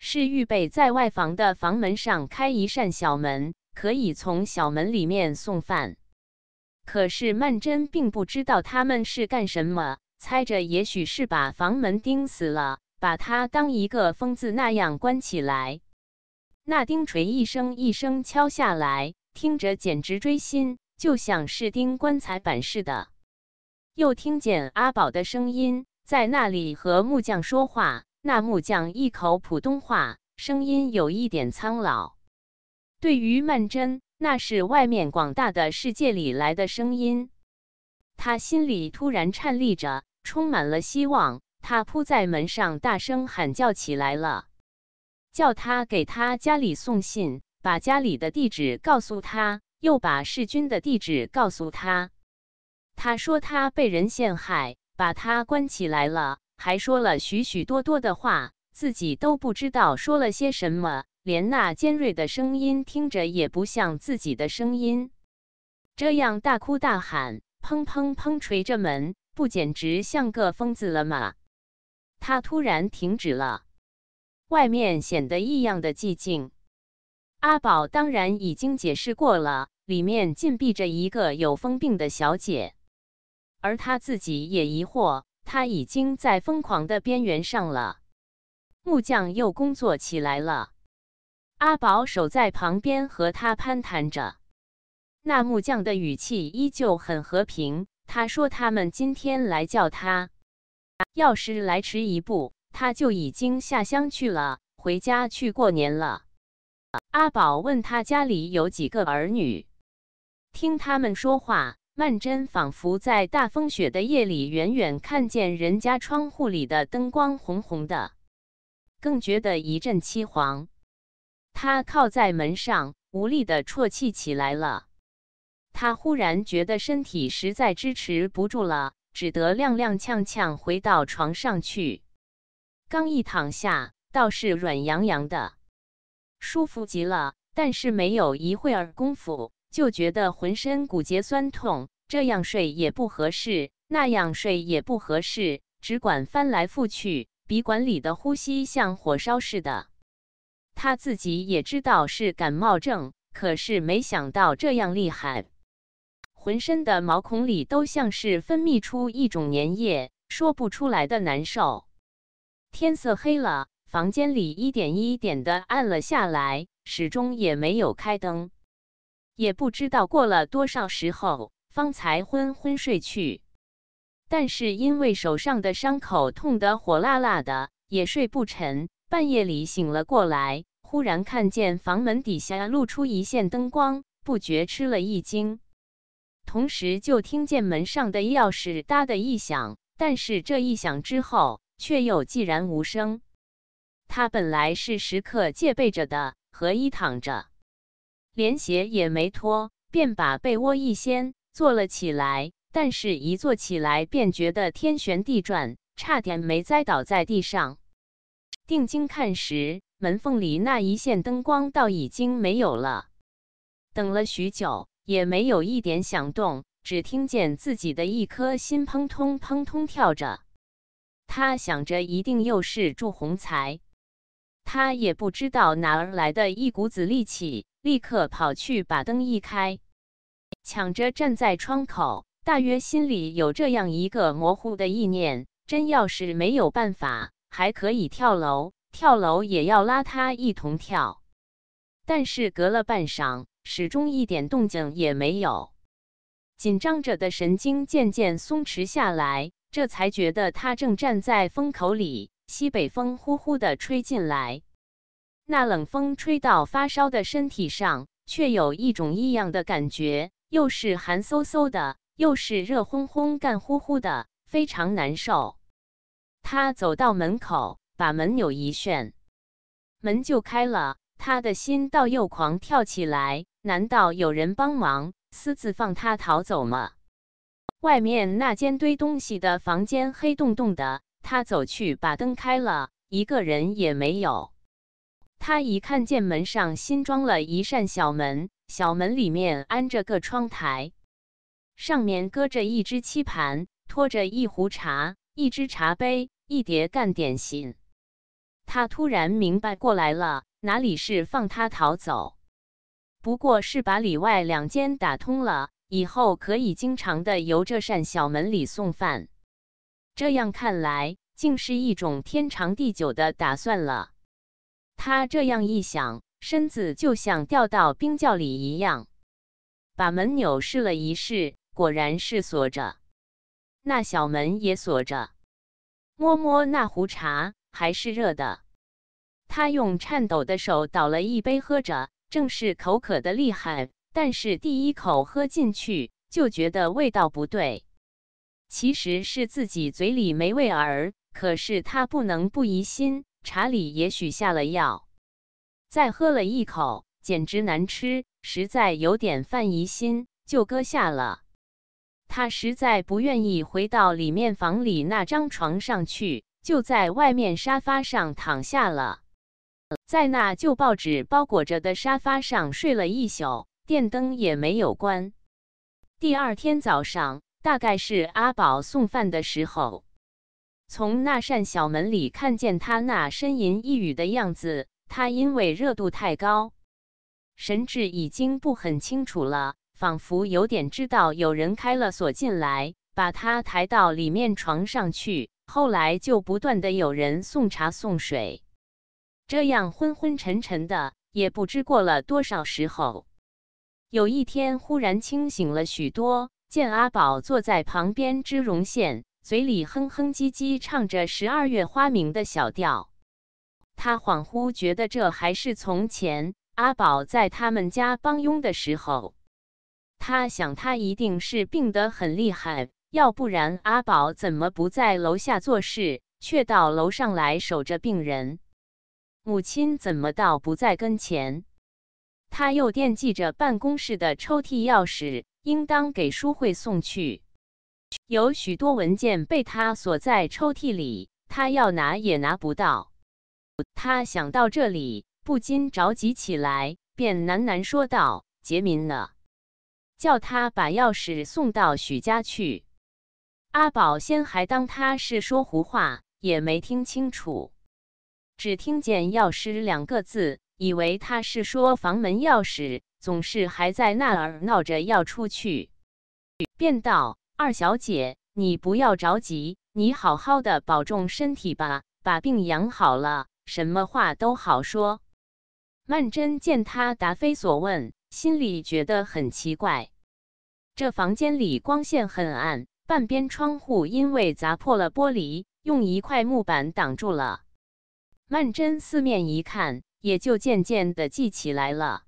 是预备在外房的房门上开一扇小门。可以从小门里面送饭，可是曼桢并不知道他们是干什么，猜着也许是把房门钉死了，把他当一个疯子那样关起来。那钉锤一声一声敲下来，听着简直锥心，就像是钉棺材板似的。又听见阿宝的声音在那里和木匠说话，那木匠一口普通话，声音有一点苍老。对于曼桢，那是外面广大的世界里来的声音，他心里突然颤栗着，充满了希望。他扑在门上，大声喊叫起来了，叫他给他家里送信，把家里的地址告诉他，又把世君的地址告诉他。他说他被人陷害，把他关起来了，还说了许许多多的话，自己都不知道说了些什么。连那尖锐的声音听着也不像自己的声音，这样大哭大喊、砰砰砰捶着门，不简直像个疯子了吗？他突然停止了，外面显得异样的寂静。阿宝当然已经解释过了，里面禁闭着一个有疯病的小姐，而他自己也疑惑，他已经在疯狂的边缘上了。木匠又工作起来了。阿宝守在旁边，和他攀谈着。那木匠的语气依旧很和平。他说：“他们今天来叫他，要是来迟一步，他就已经下乡去了，回家去过年了。”阿宝问他家里有几个儿女。听他们说话，曼桢仿佛在大风雪的夜里，远远看见人家窗户里的灯光红红的，更觉得一阵凄惶。他靠在门上，无力地啜泣起来了。他忽然觉得身体实在支持不住了，只得踉踉跄跄回到床上去。刚一躺下，倒是软洋洋的，舒服极了。但是没有一会儿功夫，就觉得浑身骨节酸痛，这样睡也不合适，那样睡也不合适，只管翻来覆去，鼻管里的呼吸像火烧似的。他自己也知道是感冒症，可是没想到这样厉害，浑身的毛孔里都像是分泌出一种粘液，说不出来的难受。天色黑了，房间里一点一点的暗了下来，始终也没有开灯，也不知道过了多少时候，方才昏昏睡去。但是因为手上的伤口痛得火辣辣的，也睡不沉。半夜里醒了过来，忽然看见房门底下露出一线灯光，不觉吃了一惊。同时就听见门上的钥匙“哒”的一响，但是这一响之后却又寂然无声。他本来是时刻戒备着的，何衣躺着，连鞋也没脱，便把被窝一掀，坐了起来。但是一坐起来，便觉得天旋地转，差点没栽倒在地上。定睛看时，门缝里那一线灯光倒已经没有了。等了许久，也没有一点响动，只听见自己的一颗心砰通砰通跳着。他想着，一定又是祝鸿才。他也不知道哪儿来的一股子力气，立刻跑去把灯一开，抢着站在窗口。大约心里有这样一个模糊的意念：真要是没有办法。还可以跳楼，跳楼也要拉他一同跳。但是隔了半晌，始终一点动静也没有。紧张着的神经渐渐松弛下来，这才觉得他正站在风口里，西北风呼呼地吹进来。那冷风吹到发烧的身体上，却有一种异样的感觉，又是寒飕飕的，又是热烘烘、干呼呼的，非常难受。他走到门口，把门扭一旋，门就开了。他的心到又狂跳起来。难道有人帮忙私自放他逃走吗？外面那间堆东西的房间黑洞洞的。他走去把灯开了，一个人也没有。他一看见门上新装了一扇小门，小门里面安着个窗台，上面搁着一只棋盘，托着一壶茶，一只茶杯。一叠干点心，他突然明白过来了，哪里是放他逃走，不过是把里外两间打通了，以后可以经常的由这扇小门里送饭。这样看来，竟是一种天长地久的打算了。他这样一想，身子就像掉到冰窖里一样。把门钮试了一试，果然是锁着，那小门也锁着。摸摸那壶茶，还是热的。他用颤抖的手倒了一杯，喝着，正是口渴的厉害。但是第一口喝进去，就觉得味道不对。其实是自己嘴里没味儿，可是他不能不疑心，茶里也许下了药。再喝了一口，简直难吃，实在有点犯疑心，就搁下了。他实在不愿意回到里面房里那张床上去，就在外面沙发上躺下了，在那旧报纸包裹着的沙发上睡了一宿，电灯也没有关。第二天早上，大概是阿宝送饭的时候，从那扇小门里看见他那呻吟一语的样子，他因为热度太高，神志已经不很清楚了。仿佛有点知道有人开了锁进来，把他抬到里面床上去。后来就不断的有人送茶送水，这样昏昏沉沉的，也不知过了多少时候。有一天忽然清醒了许多，见阿宝坐在旁边织绒线，嘴里哼哼唧唧唱着《十二月花名》的小调。他恍惚觉得这还是从前阿宝在他们家帮佣的时候。他想，他一定是病得很厉害，要不然阿宝怎么不在楼下做事，却到楼上来守着病人？母亲怎么到不在跟前？他又惦记着办公室的抽屉钥匙，应当给淑慧送去。有许多文件被他锁在抽屉里，他要拿也拿不到。他想到这里，不禁着急起来，便喃喃说道：“杰民呢？”叫他把钥匙送到许家去。阿宝先还当他是说胡话，也没听清楚，只听见“钥匙”两个字，以为他是说房门钥匙。总是还在那儿闹着要出去，便道：“二小姐，你不要着急，你好好的保重身体吧，把病养好了，什么话都好说。”曼桢见他答非所问，心里觉得很奇怪。这房间里光线很暗，半边窗户因为砸破了玻璃，用一块木板挡住了。曼桢四面一看，也就渐渐的记起来了。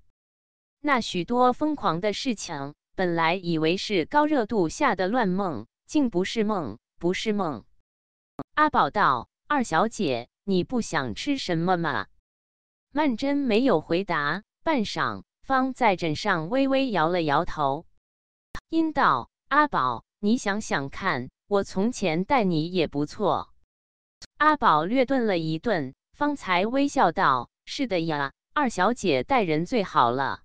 那许多疯狂的事情，本来以为是高热度下的乱梦，竟不是梦，不是梦。阿宝道：“二小姐，你不想吃什么吗？”曼桢没有回答，半晌，方在枕上微微摇了摇头。阴道阿宝，你想想看，我从前待你也不错。阿宝略顿了一顿，方才微笑道：“是的呀，二小姐待人最好了。”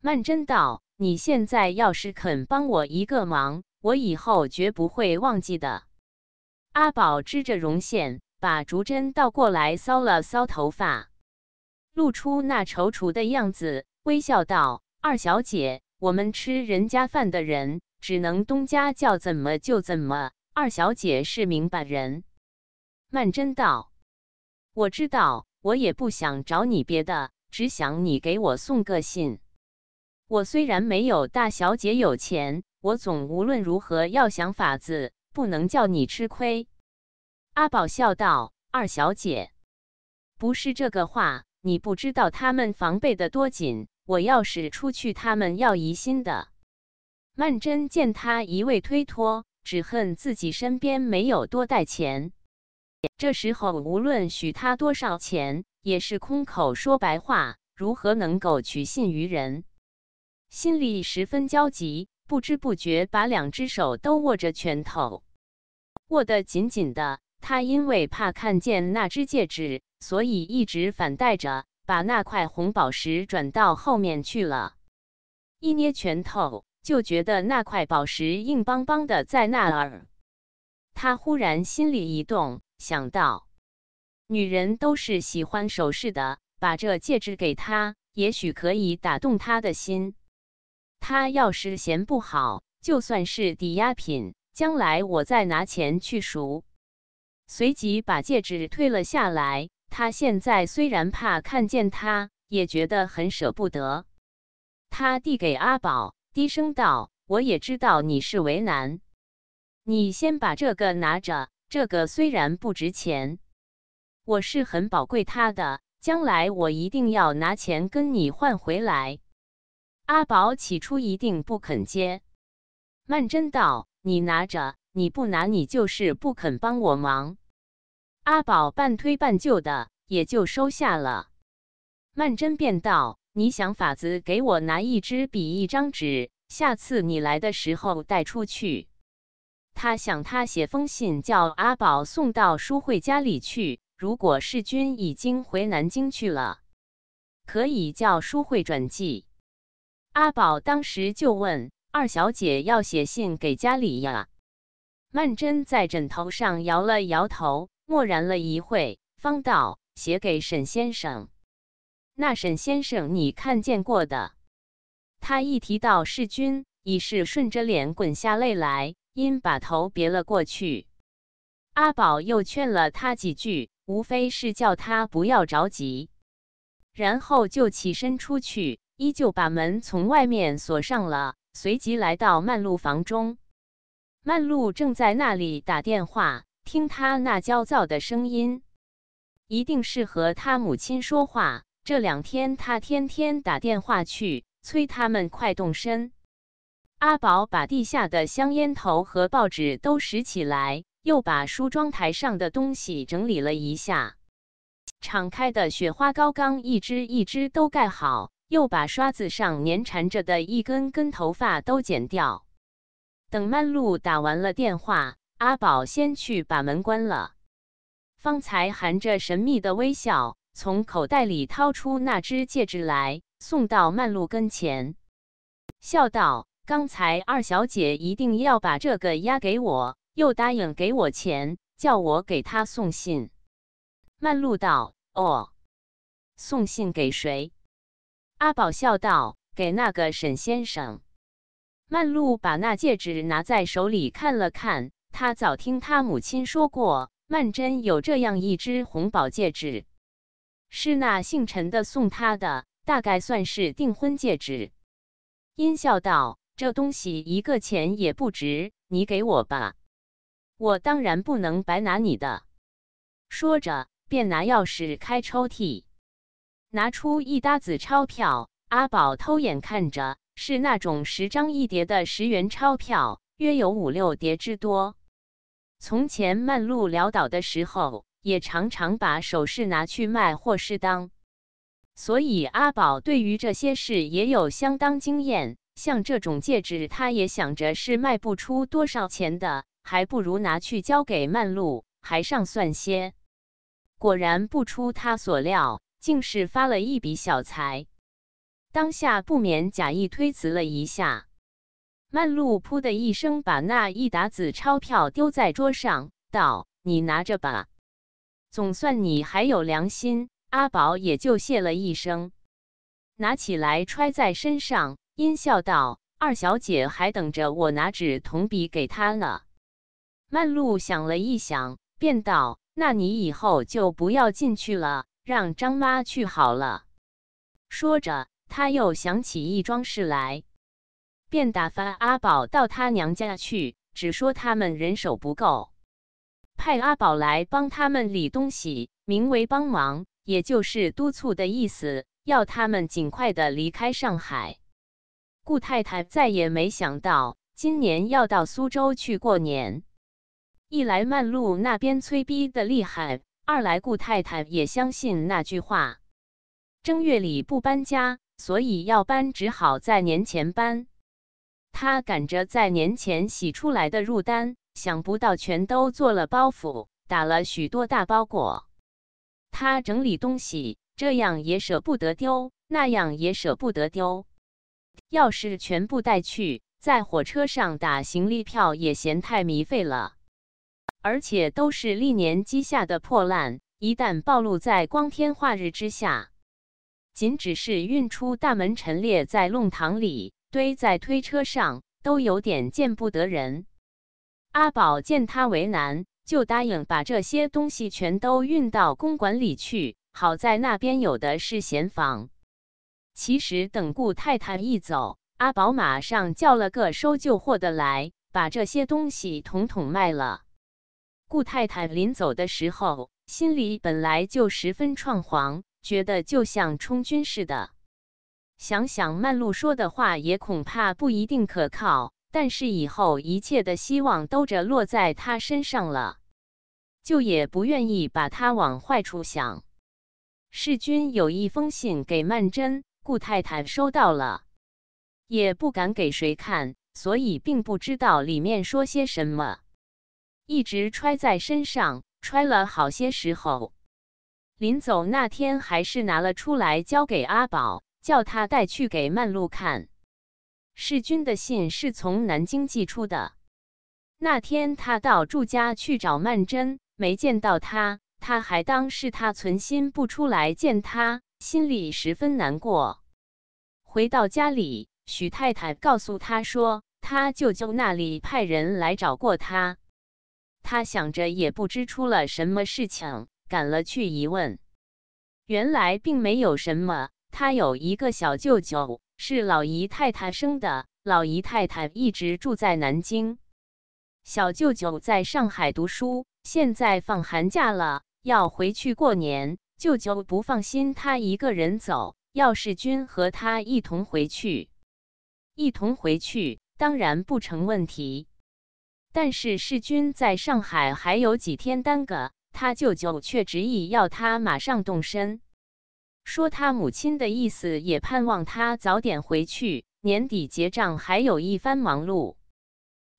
曼贞道：“你现在要是肯帮我一个忙，我以后绝不会忘记的。”阿宝织着绒线，把竹针倒过来搔了搔头发，露出那踌躇的样子，微笑道：“二小姐。”我们吃人家饭的人，只能东家叫怎么就怎么。二小姐是明白人，曼桢道：“我知道，我也不想找你别的，只想你给我送个信。我虽然没有大小姐有钱，我总无论如何要想法子，不能叫你吃亏。”阿宝笑道：“二小姐，不是这个话，你不知道他们防备的多紧。”我要是出去，他们要疑心的。曼桢见他一味推脱，只恨自己身边没有多带钱。这时候无论许他多少钱，也是空口说白话，如何能够取信于人？心里十分焦急，不知不觉把两只手都握着拳头，握得紧紧的。他因为怕看见那只戒指，所以一直反戴着。把那块红宝石转到后面去了，一捏拳头，就觉得那块宝石硬邦邦的在那儿。他忽然心里一动，想到女人都是喜欢首饰的，把这戒指给她，也许可以打动她的心。她要是嫌不好，就算是抵押品，将来我再拿钱去赎。随即把戒指退了下来。他现在虽然怕看见他，也觉得很舍不得。他递给阿宝，低声道：“我也知道你是为难，你先把这个拿着。这个虽然不值钱，我是很宝贵它的。将来我一定要拿钱跟你换回来。”阿宝起初一定不肯接。曼桢道：“你拿着，你不拿，你就是不肯帮我忙。”阿宝半推半就的，也就收下了。曼桢便道：“你想法子给我拿一支笔、一张纸，下次你来的时候带出去。”他想，他写封信叫阿宝送到淑慧家里去。如果世君已经回南京去了，可以叫淑慧转寄。阿宝当时就问：“二小姐要写信给家里呀？”曼桢在枕头上摇了摇头。默然了一会，方道：“写给沈先生。”那沈先生你看见过的。他一提到世君，已是顺着脸滚下泪来，因把头别了过去。阿宝又劝了他几句，无非是叫他不要着急，然后就起身出去，依旧把门从外面锁上了。随即来到曼露房中，曼露正在那里打电话。听他那焦躁的声音，一定是和他母亲说话。这两天他天天打电话去催他们快动身。阿宝把地下的香烟头和报纸都拾起来，又把梳妆台上的东西整理了一下。敞开的雪花膏缸，一只一只都盖好，又把刷子上粘缠着的一根根头发都剪掉。等曼露打完了电话。阿宝先去把门关了，方才含着神秘的微笑，从口袋里掏出那只戒指来，送到曼露跟前，笑道：“刚才二小姐一定要把这个押给我，又答应给我钱，叫我给她送信。”曼露道：“哦，送信给谁？”阿宝笑道：“给那个沈先生。”曼露把那戒指拿在手里看了看。他早听他母亲说过，曼桢有这样一只红宝戒指，是那姓陈的送她的，大概算是订婚戒指。阴笑道：“这东西一个钱也不值，你给我吧。”我当然不能白拿你的。说着，便拿钥匙开抽屉，拿出一沓子钞票。阿宝偷眼看着，是那种十张一叠的十元钞票，约有五六叠之多。从前曼露潦倒的时候，也常常把首饰拿去卖或是当，所以阿宝对于这些事也有相当经验。像这种戒指，他也想着是卖不出多少钱的，还不如拿去交给曼露，还尚算些。果然不出他所料，竟是发了一笔小财。当下不免假意推辞了一下。曼露“噗”的一声，把那一沓子钞票丢在桌上，道：“你拿着吧，总算你还有良心。”阿宝也就谢了一声，拿起来揣在身上，阴笑道：“二小姐还等着我拿纸同笔给她呢。”曼露想了一想，便道：“那你以后就不要进去了，让张妈去好了。”说着，他又想起一桩事来。便打发阿宝到他娘家去，只说他们人手不够，派阿宝来帮他们理东西，名为帮忙，也就是督促的意思，要他们尽快的离开上海。顾太太再也没想到，今年要到苏州去过年。一来曼璐那边催逼的厉害，二来顾太太也相信那句话：“正月里不搬家”，所以要搬，只好在年前搬。他赶着在年前洗出来的入单，想不到全都做了包袱，打了许多大包裹。他整理东西，这样也舍不得丢，那样也舍不得丢。要是全部带去，在火车上打行李票也嫌太迷费了。而且都是历年积下的破烂，一旦暴露在光天化日之下，仅只是运出大门陈列在弄堂里。堆在推车上都有点见不得人。阿宝见他为难，就答应把这些东西全都运到公馆里去。好在那边有的是闲房。其实等顾太太一走，阿宝马上叫了个收旧货的来，把这些东西统统卖了。顾太太临走的时候，心里本来就十分创惶，觉得就像充军似的。想想曼璐说的话，也恐怕不一定可靠。但是以后一切的希望都着落在他身上了，就也不愿意把他往坏处想。世钧有一封信给曼桢，顾太太收到了，也不敢给谁看，所以并不知道里面说些什么，一直揣在身上，揣了好些时候。临走那天，还是拿了出来，交给阿宝。叫他带去给曼璐看，世君的信是从南京寄出的。那天他到祝家去找曼桢，没见到他，他还当是他存心不出来见他，心里十分难过。回到家里，许太太告诉他说，他舅舅那里派人来找过他，他想着也不知出了什么事情，赶了去一问，原来并没有什么。他有一个小舅舅，是老姨太太生的。老姨太太一直住在南京，小舅舅在上海读书。现在放寒假了，要回去过年。舅舅不放心他一个人走，要世军和他一同回去。一同回去当然不成问题，但是世军在上海还有几天耽搁，他舅舅却执意要他马上动身。说他母亲的意思也盼望他早点回去，年底结账还有一番忙碌。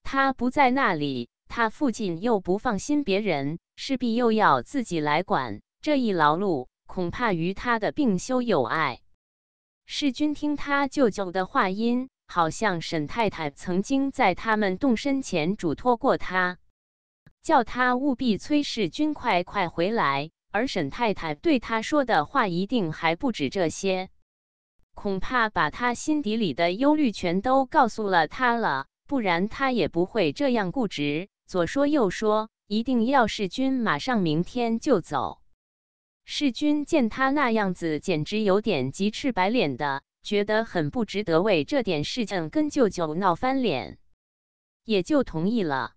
他不在那里，他父亲又不放心别人，势必又要自己来管这一劳碌，恐怕与他的病休有碍。世君听他舅舅的话音，好像沈太太曾经在他们动身前嘱托过他，叫他务必催世君快快回来。而沈太太对他说的话一定还不止这些，恐怕把他心底里的忧虑全都告诉了他了，不然他也不会这样固执，左说右说，一定要世钧马上明天就走。世钧见他那样子，简直有点急赤白脸的，觉得很不值得为这点事情跟舅舅闹翻脸，也就同意了。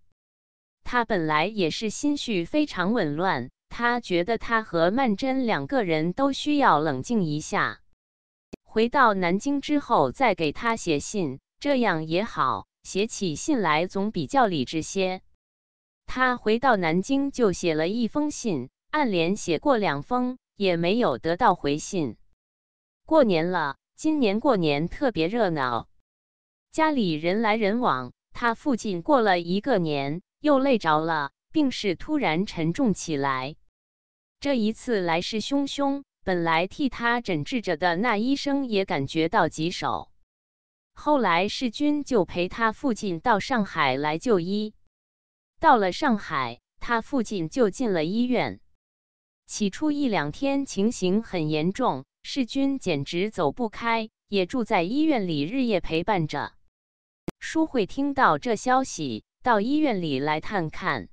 他本来也是心绪非常紊乱。他觉得他和曼桢两个人都需要冷静一下。回到南京之后再给他写信，这样也好，写起信来总比较理智些。他回到南京就写了一封信，暗连写过两封，也没有得到回信。过年了，今年过年特别热闹，家里人来人往。他父亲过了一个年又累着了，病势突然沉重起来。这一次来势汹汹，本来替他诊治着的那医生也感觉到棘手。后来世君就陪他父亲到上海来就医。到了上海，他父亲就进了医院。起初一两天情形很严重，世君简直走不开，也住在医院里日夜陪伴着。淑慧听到这消息，到医院里来探看。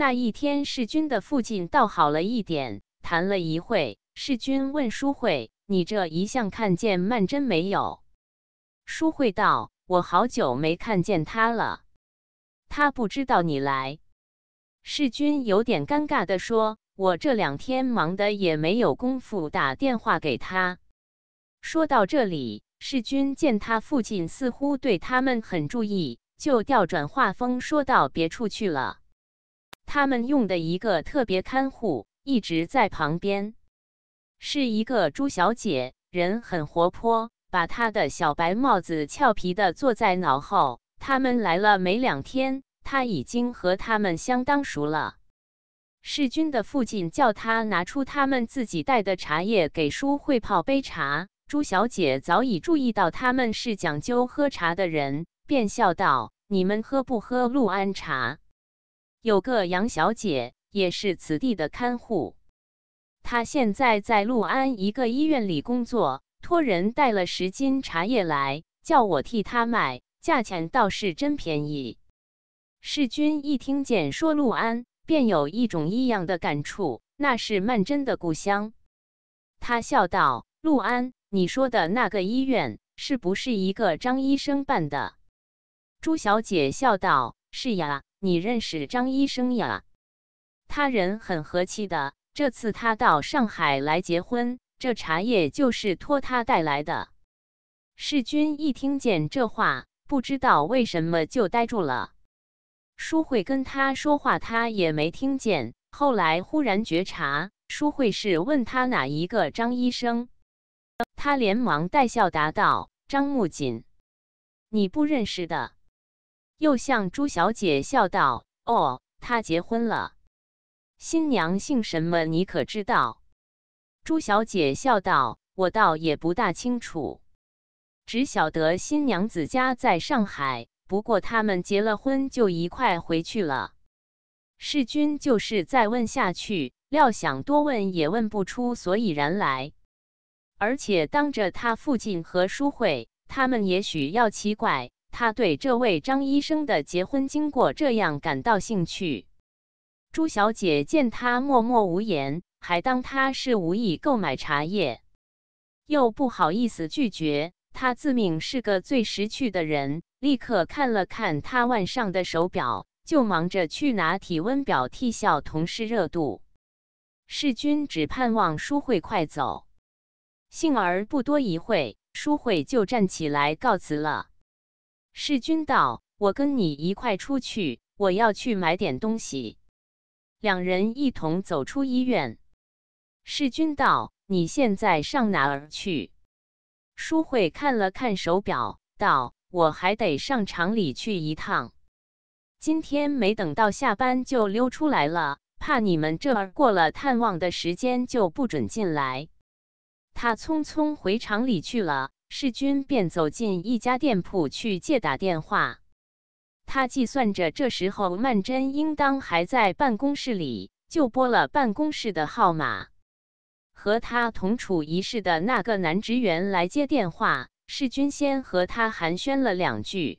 那一天，世君的父亲倒好了一点，谈了一会。世君问淑慧：“你这一向看见曼桢没有？”淑慧道：“我好久没看见他了，他不知道你来。”世君有点尴尬的说：“我这两天忙的也没有功夫打电话给他。”说到这里，世君见他父亲似乎对他们很注意，就调转话锋说到别处去了。他们用的一个特别看护一直在旁边，是一个朱小姐，人很活泼，把她的小白帽子俏皮的坐在脑后。他们来了没两天，她已经和他们相当熟了。世军的父亲叫他拿出他们自己带的茶叶给叔会泡杯茶。朱小姐早已注意到他们是讲究喝茶的人，便笑道：“你们喝不喝陆安茶？”有个杨小姐，也是此地的看护。她现在在陆安一个医院里工作，托人带了十斤茶叶来，叫我替她卖，价钱倒是真便宜。世钧一听见说陆安，便有一种异样的感触，那是曼桢的故乡。他笑道：“陆安，你说的那个医院是不是一个张医生办的？”朱小姐笑道：“是呀。”你认识张医生呀？他人很和气的。这次他到上海来结婚，这茶叶就是托他带来的。世钧一听见这话，不知道为什么就呆住了。淑慧跟他说话，他也没听见。后来忽然觉察，淑慧是问他哪一个张医生，他连忙带笑答道：“张木槿，你不认识的。”又向朱小姐笑道：“哦，他结婚了，新娘姓什么？你可知道？”朱小姐笑道：“我倒也不大清楚，只晓得新娘子家在上海。不过他们结了婚就一块回去了。”世君就是再问下去，料想多问也问不出所以然来，而且当着他父亲和淑慧，他们也许要奇怪。他对这位张医生的结婚经过这样感到兴趣。朱小姐见他默默无言，还当他是无意购买茶叶，又不好意思拒绝。他自命是个最识趣的人，立刻看了看他腕上的手表，就忙着去拿体温表替校同事热度。世君只盼望淑慧快走，幸而不多一会，淑慧就站起来告辞了。世君道：“我跟你一块出去，我要去买点东西。”两人一同走出医院。世君道：“你现在上哪儿去？”舒慧看了看手表，道：“我还得上厂里去一趟。今天没等到下班就溜出来了，怕你们这儿过了探望的时间就不准进来。”他匆匆回厂里去了。世军便走进一家店铺去借打电话。他计算着这时候曼桢应当还在办公室里，就拨了办公室的号码。和他同处一室的那个男职员来接电话。世军先和他寒暄了两句，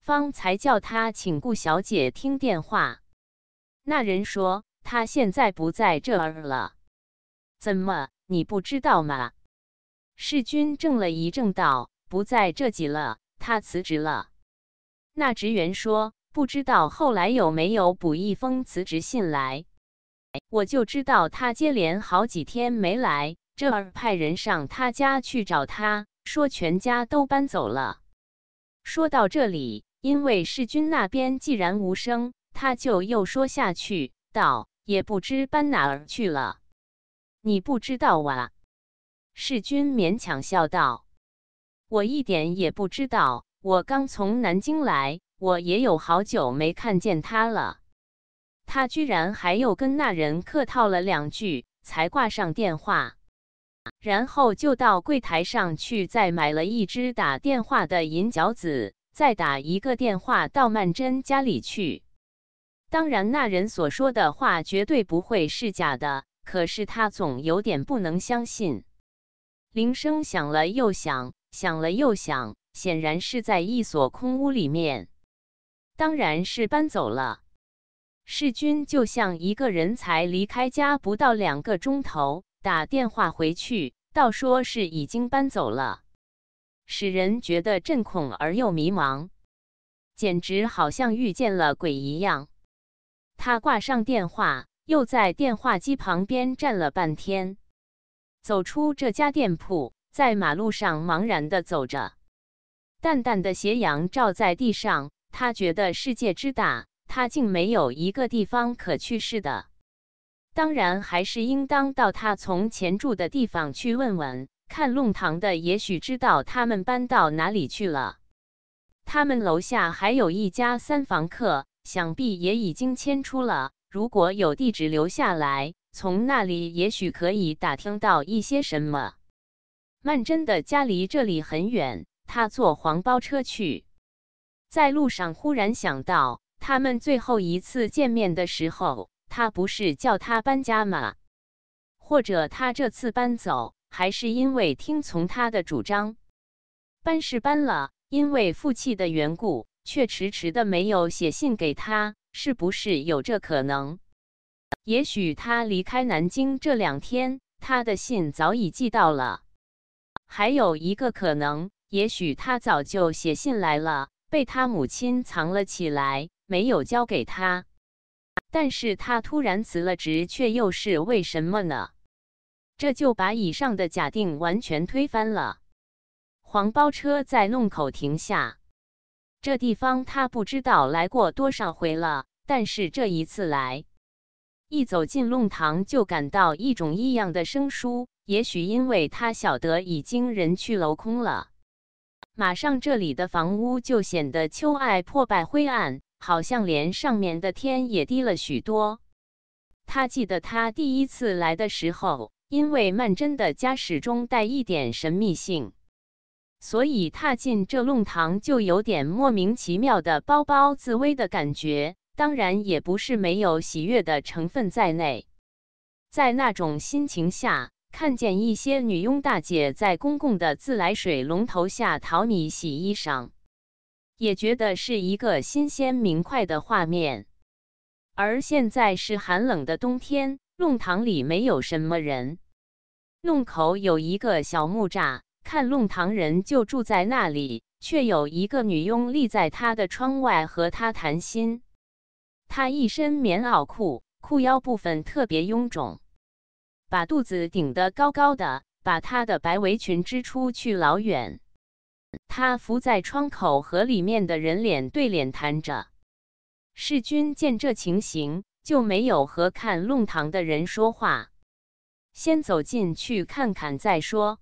方才叫他请顾小姐听电话。那人说：“他现在不在这儿了。怎么，你不知道吗？”世君怔了一怔，道：“不在这几了，他辞职了。”那职员说：“不知道后来有没有补一封辞职信来。”我就知道他接连好几天没来这儿，派人上他家去找他，说全家都搬走了。说到这里，因为世君那边既然无声，他就又说下去，道：“也不知搬哪儿去了。”你不知道哇？世君勉强笑道：“我一点也不知道，我刚从南京来，我也有好久没看见他了。他居然还又跟那人客套了两句，才挂上电话，然后就到柜台上去再买了一只打电话的银角子，再打一个电话到曼桢家里去。当然，那人所说的话绝对不会是假的，可是他总有点不能相信。”铃声响了又响，响了又响，显然是在一所空屋里面。当然是搬走了。世君就像一个人才离开家不到两个钟头，打电话回去，倒说是已经搬走了，使人觉得震恐而又迷茫，简直好像遇见了鬼一样。他挂上电话，又在电话机旁边站了半天。走出这家店铺，在马路上茫然的走着。淡淡的斜阳照在地上，他觉得世界之大，他竟没有一个地方可去似的。当然，还是应当到他从前住的地方去问问，看弄堂的也许知道他们搬到哪里去了。他们楼下还有一家三房客，想必也已经迁出了。如果有地址留下来。从那里也许可以打听到一些什么。曼桢的家离这里很远，她坐黄包车去。在路上忽然想到，他们最后一次见面的时候，他不是叫他搬家吗？或者他这次搬走，还是因为听从他的主张？搬是搬了，因为负气的缘故，却迟迟的没有写信给他，是不是有这可能？也许他离开南京这两天，他的信早已寄到了。还有一个可能，也许他早就写信来了，被他母亲藏了起来，没有交给他。但是他突然辞了职，却又是为什么呢？这就把以上的假定完全推翻了。黄包车在弄口停下，这地方他不知道来过多少回了，但是这一次来。一走进弄堂，就感到一种异样的生疏。也许因为他晓得已经人去楼空了，马上这里的房屋就显得秋爱破败灰暗，好像连上面的天也低了许多。他记得他第一次来的时候，因为曼桢的家始终带一点神秘性，所以踏进这弄堂就有点莫名其妙的包包自危的感觉。当然也不是没有喜悦的成分在内，在那种心情下，看见一些女佣大姐在公共的自来水龙头下淘米洗衣裳，也觉得是一个新鲜明快的画面。而现在是寒冷的冬天，弄堂里没有什么人，弄口有一个小木栅，看弄堂人就住在那里，却有一个女佣立在他的窗外和他谈心。他一身棉袄裤，裤腰部分特别臃肿，把肚子顶得高高的，把他的白围裙支出去老远。他伏在窗口，和里面的人脸对脸谈着。世君见这情形，就没有和看弄堂的人说话，先走进去看看再说。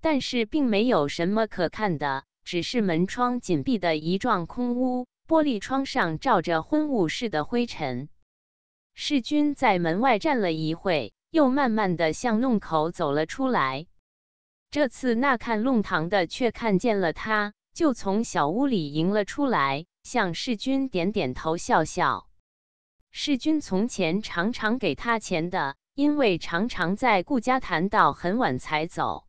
但是并没有什么可看的，只是门窗紧闭的一幢空屋。玻璃窗上罩着昏雾似的灰尘。世君在门外站了一会，又慢慢的向弄口走了出来。这次那看弄堂的却看见了他，就从小屋里迎了出来，向世君点点头，笑笑。世君从前常常给他钱的，因为常常在顾家谈到很晚才走。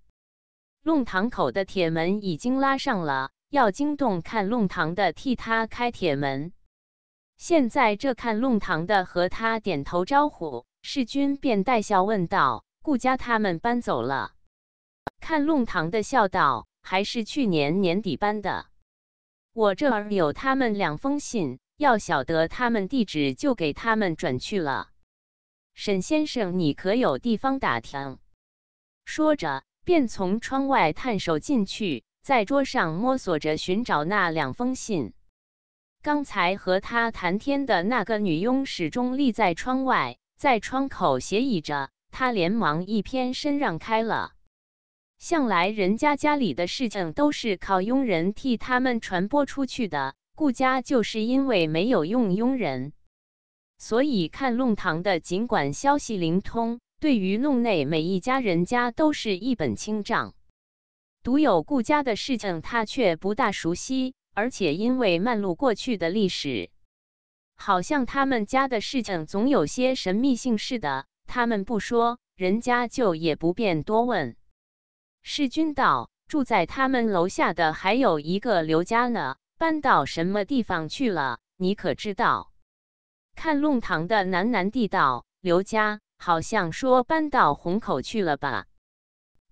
弄堂口的铁门已经拉上了。要惊动看弄堂的替他开铁门。现在这看弄堂的和他点头招呼，世君便带笑问道：“顾家他们搬走了？”看弄堂的笑道：“还是去年年底搬的。我这儿有他们两封信，要晓得他们地址，就给他们转去了。”沈先生，你可有地方打听？说着，便从窗外探手进去。在桌上摸索着寻找那两封信，刚才和他谈天的那个女佣始终立在窗外，在窗口斜倚着，他连忙一偏身让开了。向来人家家里的事情都是靠佣人替他们传播出去的，顾家就是因为没有用佣人，所以看弄堂的尽管消息灵通，对于弄内每一家人家都是一本清账。独有顾家的事情，他却不大熟悉，而且因为漫路过去的历史，好像他们家的事情总有些神秘性似的。他们不说，人家就也不便多问。世君道：“住在他们楼下的还有一个刘家呢，搬到什么地方去了？你可知道？”看弄堂的南南地道，刘家好像说搬到虹口去了吧。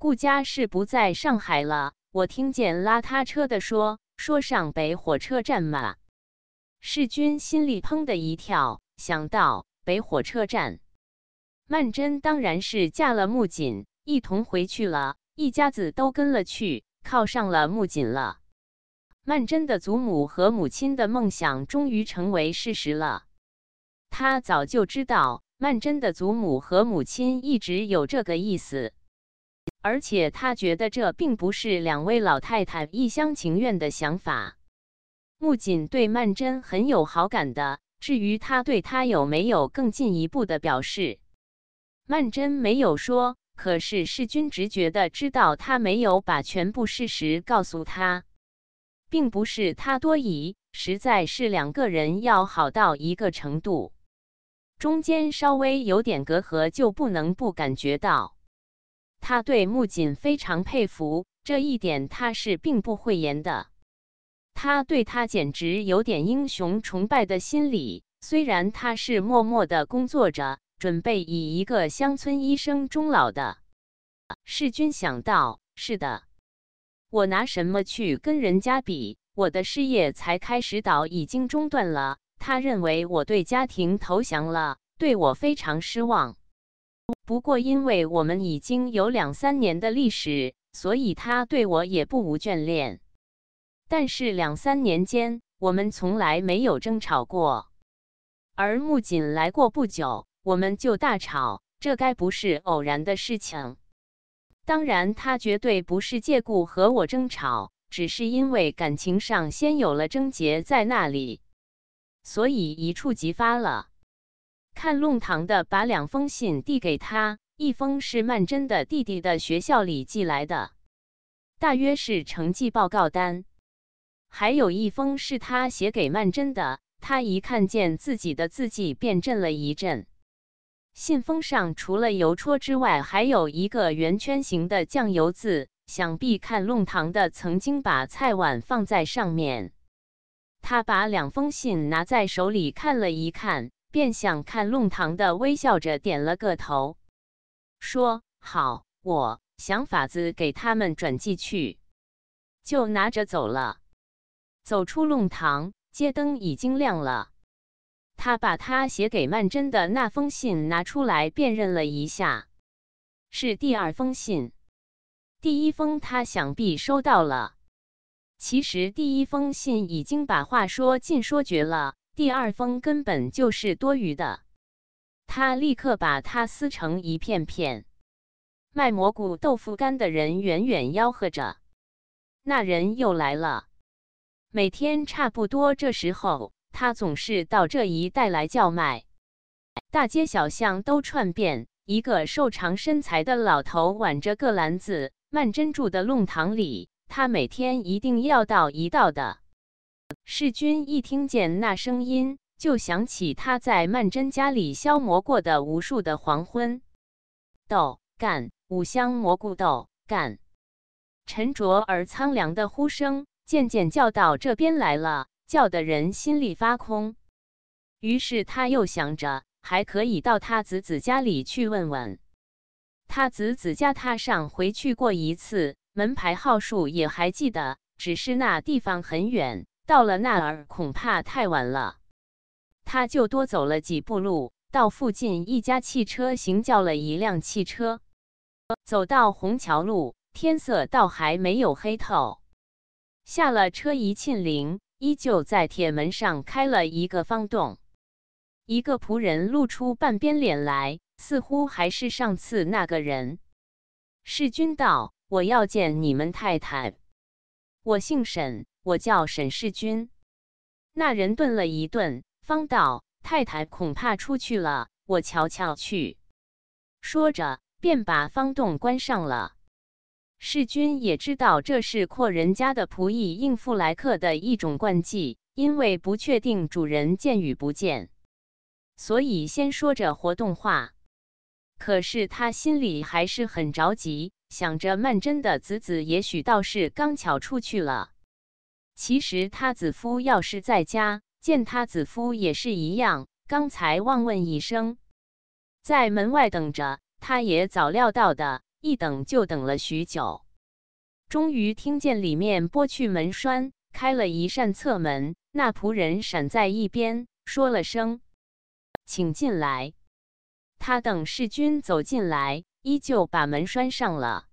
顾家是不在上海了。我听见拉他车的说：“说上北火车站嘛。”世钧心里砰的一跳，想到北火车站。曼桢当然是嫁了木槿，一同回去了，一家子都跟了去，靠上了木槿了。曼桢的祖母和母亲的梦想终于成为事实了。他早就知道，曼桢的祖母和母亲一直有这个意思。而且他觉得这并不是两位老太太一厢情愿的想法。木槿对曼桢很有好感的，至于他对她有没有更进一步的表示，曼桢没有说。可是世钧直觉的知道她没有把全部事实告诉他，并不是他多疑，实在是两个人要好到一个程度，中间稍微有点隔阂就不能不感觉到。他对木槿非常佩服，这一点他是并不讳言的。他对他简直有点英雄崇拜的心理。虽然他是默默的工作着，准备以一个乡村医生终老的，世君想到：是的，我拿什么去跟人家比？我的事业才开始倒，已经中断了。他认为我对家庭投降了，对我非常失望。不过，因为我们已经有两三年的历史，所以他对我也不无眷恋。但是两三年间，我们从来没有争吵过。而木槿来过不久，我们就大吵，这该不是偶然的事情。当然，他绝对不是借故和我争吵，只是因为感情上先有了症结在那里，所以一触即发了。看弄堂的把两封信递给他，一封是曼桢的弟弟的学校里寄来的，大约是成绩报告单，还有一封是他写给曼桢的。他一看见自己的字迹，便震了一震。信封上除了邮戳之外，还有一个圆圈形的酱油字，想必看弄堂的曾经把菜碗放在上面。他把两封信拿在手里看了一看。便想看弄堂的微笑着点了个头，说：“好，我想法子给他们转寄去。”就拿着走了。走出弄堂，街灯已经亮了。他把他写给曼桢的那封信拿出来辨认了一下，是第二封信。第一封他想必收到了。其实第一封信已经把话说尽说绝了。第二封根本就是多余的，他立刻把它撕成一片片。卖蘑菇豆腐干的人远远吆喝着：“那人又来了，每天差不多这时候，他总是到这一带来叫卖。大街小巷都串遍，一个瘦长身材的老头，挽着个篮子，慢珍住的弄堂里，他每天一定要到一道的。”世钧一听见那声音，就想起他在曼桢家里消磨过的无数的黄昏。豆干，五香蘑菇豆干，沉着而苍凉的呼声渐渐叫到这边来了，叫的人心里发空。于是他又想着，还可以到他子子家里去问问。他子子家他上回去过一次，门牌号数也还记得，只是那地方很远。到了那儿恐怕太晚了，他就多走了几步路，到附近一家汽车行叫了一辆汽车。走到虹桥路，天色倒还没有黑透。下了车，一庆陵，依旧在铁门上开了一个方洞。一个仆人露出半边脸来，似乎还是上次那个人。世君道：“我要见你们太太，我姓沈。”我叫沈世钧。那人顿了一顿，方道：“太太恐怕出去了，我瞧瞧去。”说着，便把方洞关上了。世钧也知道这是阔人家的仆役应付来客的一种惯技，因为不确定主人见与不见，所以先说着活动话。可是他心里还是很着急，想着曼桢的子子也许倒是刚巧出去了。其实他子夫要是在家，见他子夫也是一样。刚才忘问一声，在门外等着，他也早料到的，一等就等了许久。终于听见里面拨去门栓，开了一扇侧门，那仆人闪在一边，说了声“请进来”。他等世君走进来，依旧把门栓上了，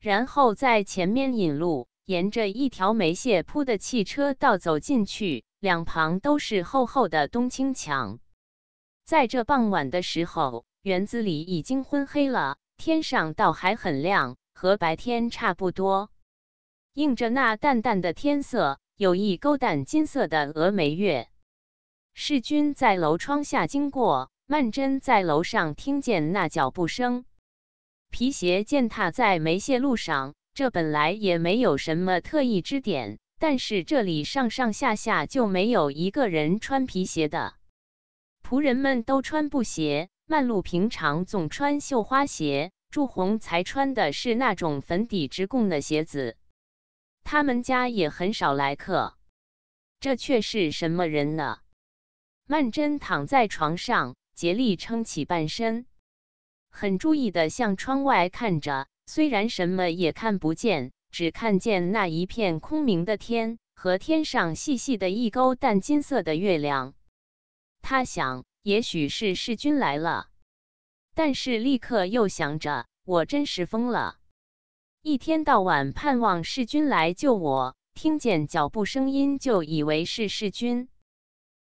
然后在前面引路。沿着一条煤屑铺的汽车道走进去，两旁都是厚厚的冬青墙。在这傍晚的时候，园子里已经昏黑了，天上倒还很亮，和白天差不多。映着那淡淡的天色，有一勾淡金色的峨眉月。世君在楼窗下经过，曼桢在楼上听见那脚步声，皮鞋践踏在煤屑路上。这本来也没有什么特异之点，但是这里上上下下就没有一个人穿皮鞋的，仆人们都穿布鞋。曼露平常总穿绣花鞋，祝红才穿的是那种粉底直贡的鞋子。他们家也很少来客，这却是什么人呢？曼珍躺在床上，竭力撑起半身，很注意地向窗外看着。虽然什么也看不见，只看见那一片空明的天和天上细细的一钩淡金色的月亮。他想，也许是世君来了，但是立刻又想着，我真是疯了，一天到晚盼望世君来救我，听见脚步声音就以为是世君。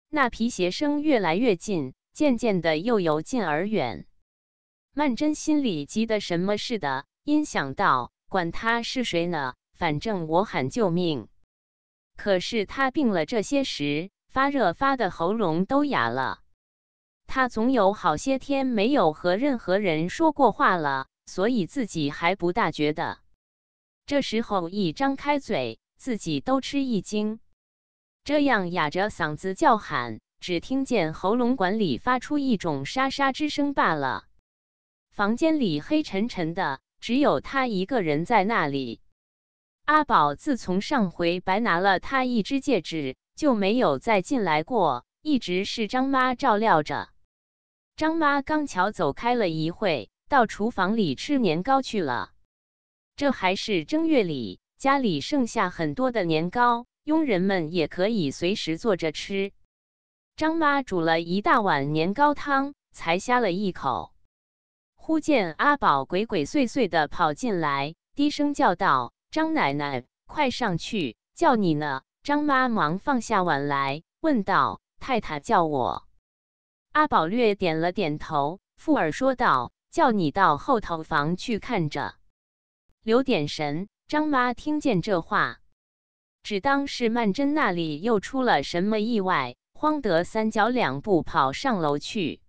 那皮鞋声越来越近，渐渐的又由近而远。曼桢心里急得什么似的。因想道：“管他是谁呢？反正我喊救命。”可是他病了这些时，发热发的喉咙都哑了。他总有好些天没有和任何人说过话了，所以自己还不大觉得。这时候一张开嘴，自己都吃一惊。这样哑着嗓子叫喊，只听见喉咙管里发出一种沙沙之声罢了。房间里黑沉沉的。只有他一个人在那里。阿宝自从上回白拿了他一只戒指，就没有再进来过，一直是张妈照料着。张妈刚巧走开了一会，到厨房里吃年糕去了。这还是正月里，家里剩下很多的年糕，佣人们也可以随时做着吃。张妈煮了一大碗年糕汤，才呷了一口。忽见阿宝鬼鬼祟祟地跑进来，低声叫道：“张奶奶，快上去叫你呢。”张妈忙放下碗来，问道：“太太叫我？”阿宝略点了点头，附耳说道：“叫你到后头房去看着，留点神。”张妈听见这话，只当是曼桢那里又出了什么意外，慌得三脚两步跑上楼去。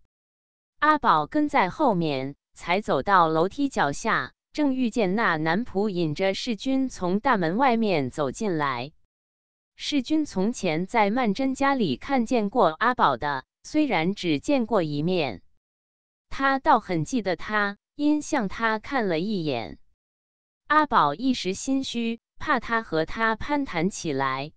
阿宝跟在后面。才走到楼梯脚下，正遇见那男仆引着世君从大门外面走进来。世君从前在曼桢家里看见过阿宝的，虽然只见过一面，他倒很记得他，因向他看了一眼。阿宝一时心虚，怕他和他攀谈起来，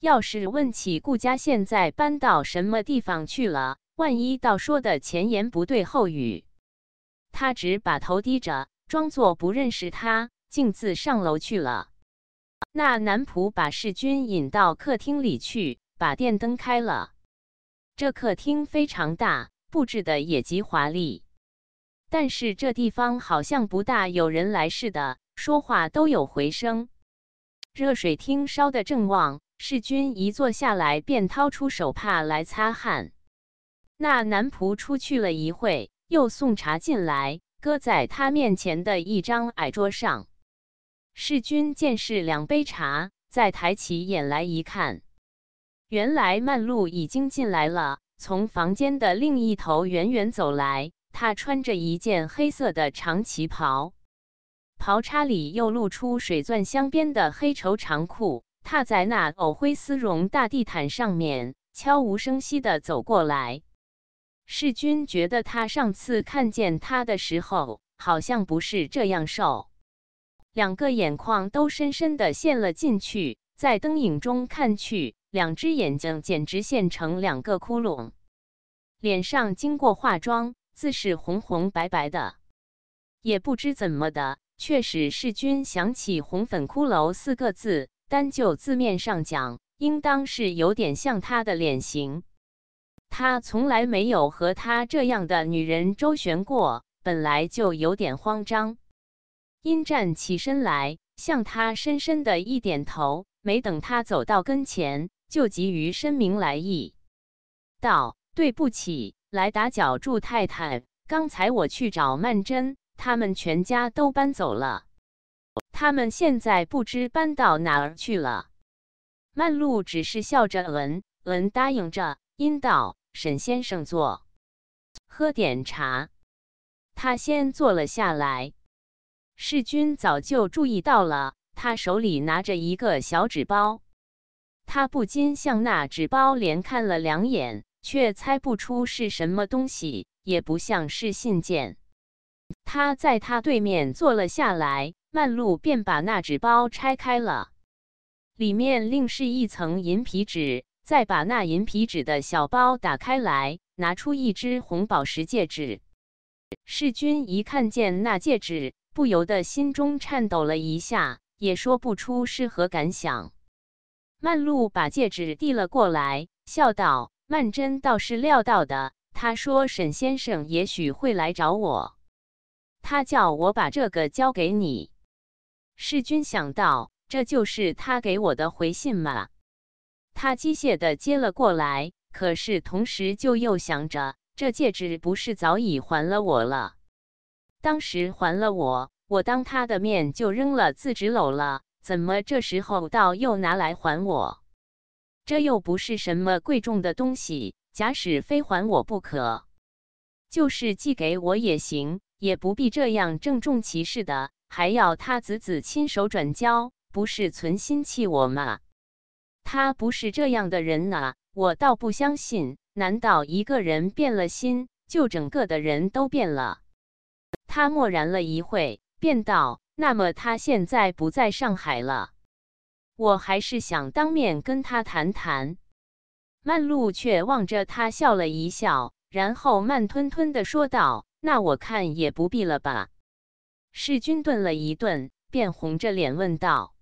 要是问起顾家现在搬到什么地方去了，万一到说的前言不对后语。他只把头低着，装作不认识他，径自上楼去了。那男仆把世君引到客厅里去，把电灯开了。这客厅非常大，布置的也极华丽，但是这地方好像不大有人来似的，说话都有回声。热水厅烧得正旺，世君一坐下来，便掏出手帕来擦汗。那男仆出去了一会。又送茶进来，搁在他面前的一张矮桌上。世君见是两杯茶，再抬起眼来一看，原来曼璐已经进来了，从房间的另一头远远走来。她穿着一件黑色的长旗袍，袍叉里又露出水钻镶边的黑绸长裤，踏在那藕灰丝绒大地毯上面，悄无声息地走过来。世钧觉得他上次看见他的时候，好像不是这样瘦。两个眼眶都深深的陷了进去，在灯影中看去，两只眼睛简直陷成两个窟窿。脸上经过化妆，自是红红白白的，也不知怎么的，却使世钧想起“红粉骷髅”四个字。单就字面上讲，应当是有点像他的脸型。他从来没有和他这样的女人周旋过，本来就有点慌张。殷站起身来，向他深深的一点头。没等他走到跟前，就急于申明来意，道：“对不起，来打搅祝太太。刚才我去找曼珍，他们全家都搬走了，他们现在不知搬到哪儿去了。”曼璐只是笑着嗯嗯答应着，殷道。沈先生坐，喝点茶。他先坐了下来。世钧早就注意到了，他手里拿着一个小纸包，他不禁向那纸包连看了两眼，却猜不出是什么东西，也不像是信件。他在他对面坐了下来，曼璐便把那纸包拆开了，里面另是一层银皮纸。再把那银皮纸的小包打开来，拿出一只红宝石戒指。世钧一看见那戒指，不由得心中颤抖了一下，也说不出是何感想。曼璐把戒指递了过来，笑道：“曼桢倒是料到的，她说沈先生也许会来找我，他叫我把这个交给你。”世钧想到，这就是他给我的回信吗？他机械地接了过来，可是同时就又想着：这戒指不是早已还了我了？当时还了我，我当他的面就扔了，自己搂了。怎么这时候倒又拿来还我？这又不是什么贵重的东西，假使非还我不可，就是寄给我也行，也不必这样郑重其事的，还要他子子亲手转交，不是存心气我吗？他不是这样的人呐，我倒不相信。难道一个人变了心，就整个的人都变了？他默然了一会，便道：“那么他现在不在上海了，我还是想当面跟他谈谈。”曼璐却望着他笑了一笑，然后慢吞吞的说道：“那我看也不必了吧。”世君顿了一顿，便红着脸问道：“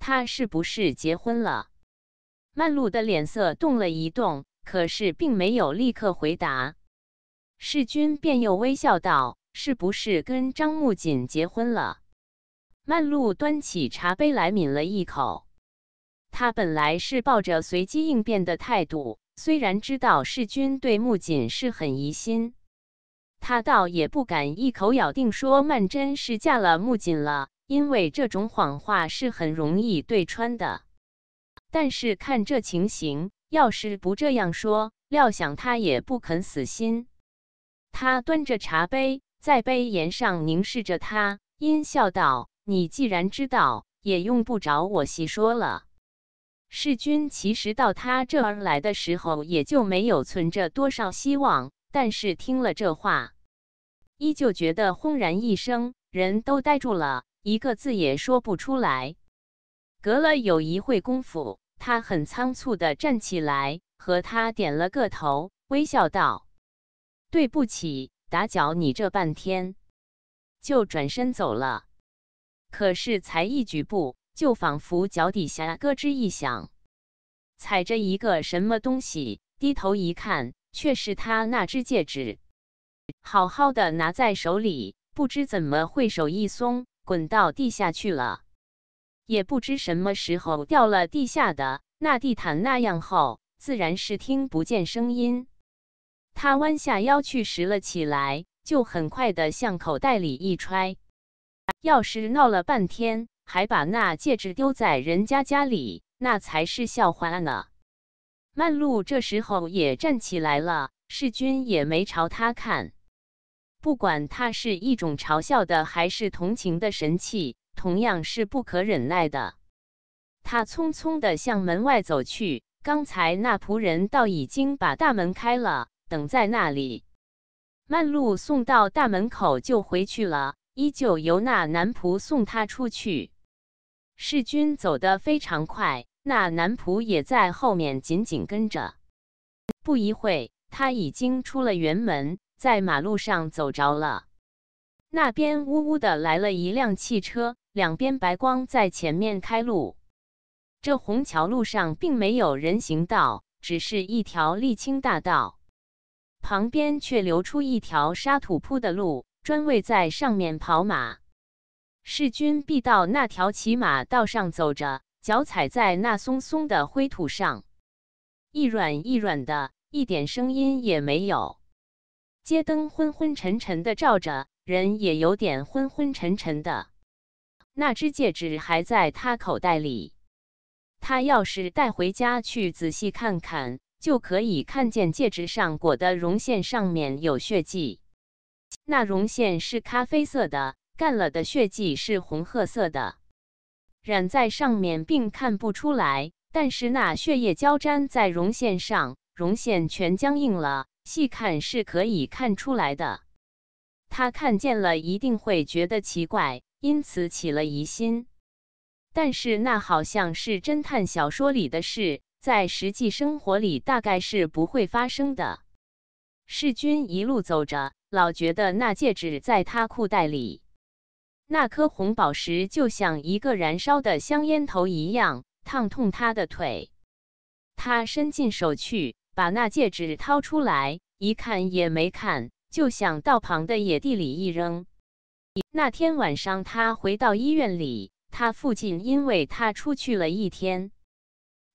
他是不是结婚了？”曼露的脸色动了一动，可是并没有立刻回答。世君便又微笑道：“是不是跟张木槿结婚了？”曼露端起茶杯来抿了一口。他本来是抱着随机应变的态度，虽然知道世君对木槿是很疑心，他倒也不敢一口咬定说曼桢是嫁了木槿了，因为这种谎话是很容易对穿的。但是看这情形，要是不这样说，料想他也不肯死心。他端着茶杯，在杯沿上凝视着他，阴笑道：“你既然知道，也用不着我细说了。”世君其实到他这儿来的时候，也就没有存着多少希望。但是听了这话，依旧觉得轰然一声，人都呆住了，一个字也说不出来。隔了有一会功夫。他很仓促地站起来，和他点了个头，微笑道：“对不起，打搅你这半天。”就转身走了。可是才一举步，就仿佛脚底下咯吱一响，踩着一个什么东西。低头一看，却是他那只戒指，好好的拿在手里，不知怎么会手一松，滚到地下去了。也不知什么时候掉了地下的那地毯那样厚，自然是听不见声音。他弯下腰去拾了起来，就很快的向口袋里一揣。要是闹了半天还把那戒指丢在人家家里，那才是笑话呢。曼璐这时候也站起来了，世君也没朝他看，不管他是一种嘲笑的还是同情的神气。同样是不可忍耐的。他匆匆地向门外走去。刚才那仆人倒已经把大门开了，等在那里。曼路送到大门口就回去了，依旧由那男仆送他出去。世君走得非常快，那男仆也在后面紧紧跟着。不一会，他已经出了园门，在马路上走着了。那边呜呜的来了一辆汽车，两边白光在前面开路。这虹桥路上并没有人行道，只是一条沥青大道，旁边却留出一条沙土铺的路，专为在上面跑马。世君必到那条骑马道上走着，脚踩在那松松的灰土上，一软一软的，一点声音也没有。街灯昏昏沉沉的照着。人也有点昏昏沉沉的。那只戒指还在他口袋里。他要是带回家去仔细看看，就可以看见戒指上裹的绒线上面有血迹。那绒线是咖啡色的，干了的血迹是红褐色的，染在上面并看不出来。但是那血液胶粘在绒线上，绒线全僵硬了，细看是可以看出来的。他看见了一定会觉得奇怪，因此起了疑心。但是那好像是侦探小说里的事，在实际生活里大概是不会发生的。世君一路走着，老觉得那戒指在他裤袋里，那颗红宝石就像一个燃烧的香烟头一样，烫痛他的腿。他伸进手去，把那戒指掏出来，一看也没看。就想到旁的野地里一扔。那天晚上，他回到医院里，他父亲因为他出去了一天，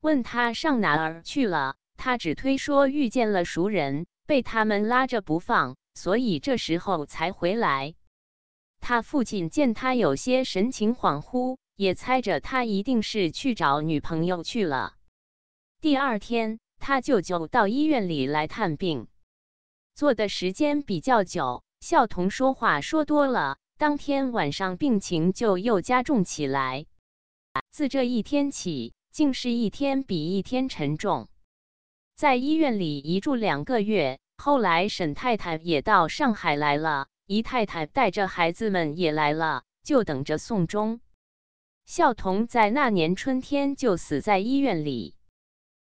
问他上哪儿去了，他只推说遇见了熟人，被他们拉着不放，所以这时候才回来。他父亲见他有些神情恍惚，也猜着他一定是去找女朋友去了。第二天，他舅舅到医院里来探病。坐的时间比较久，孝童说话说多了，当天晚上病情就又加重起来。自这一天起，竟是一天比一天沉重。在医院里一住两个月，后来沈太太也到上海来了，姨太太带着孩子们也来了，就等着送终。孝童在那年春天就死在医院里，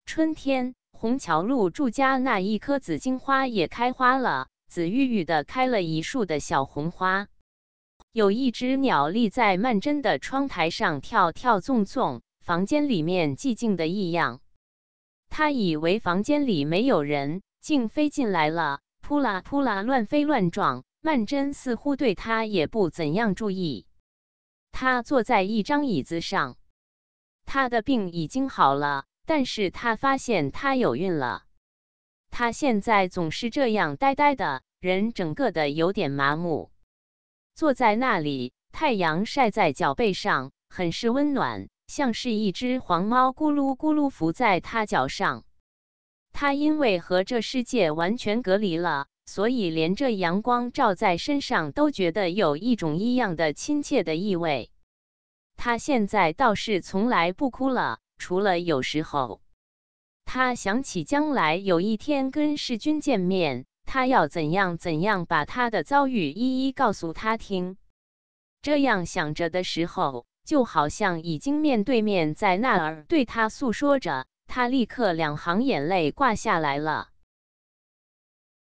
春天。虹桥路住家那一棵紫荆花也开花了，紫郁郁的开了一树的小红花。有一只鸟立在曼桢的窗台上，跳跳纵纵。房间里面寂静的异样。他以为房间里没有人，竟飞进来了，扑啦扑啦乱飞乱撞。曼桢似乎对他也不怎样注意。他坐在一张椅子上，他的病已经好了。但是他发现他有孕了。他现在总是这样呆呆的，人整个的有点麻木，坐在那里，太阳晒在脚背上，很是温暖，像是一只黄猫咕噜咕噜伏在他脚上。他因为和这世界完全隔离了，所以连这阳光照在身上都觉得有一种异样的亲切的意味。他现在倒是从来不哭了。除了有时候，他想起将来有一天跟世君见面，他要怎样怎样把他的遭遇一一告诉他听。这样想着的时候，就好像已经面对面在那儿对他诉说着，他立刻两行眼泪挂下来了。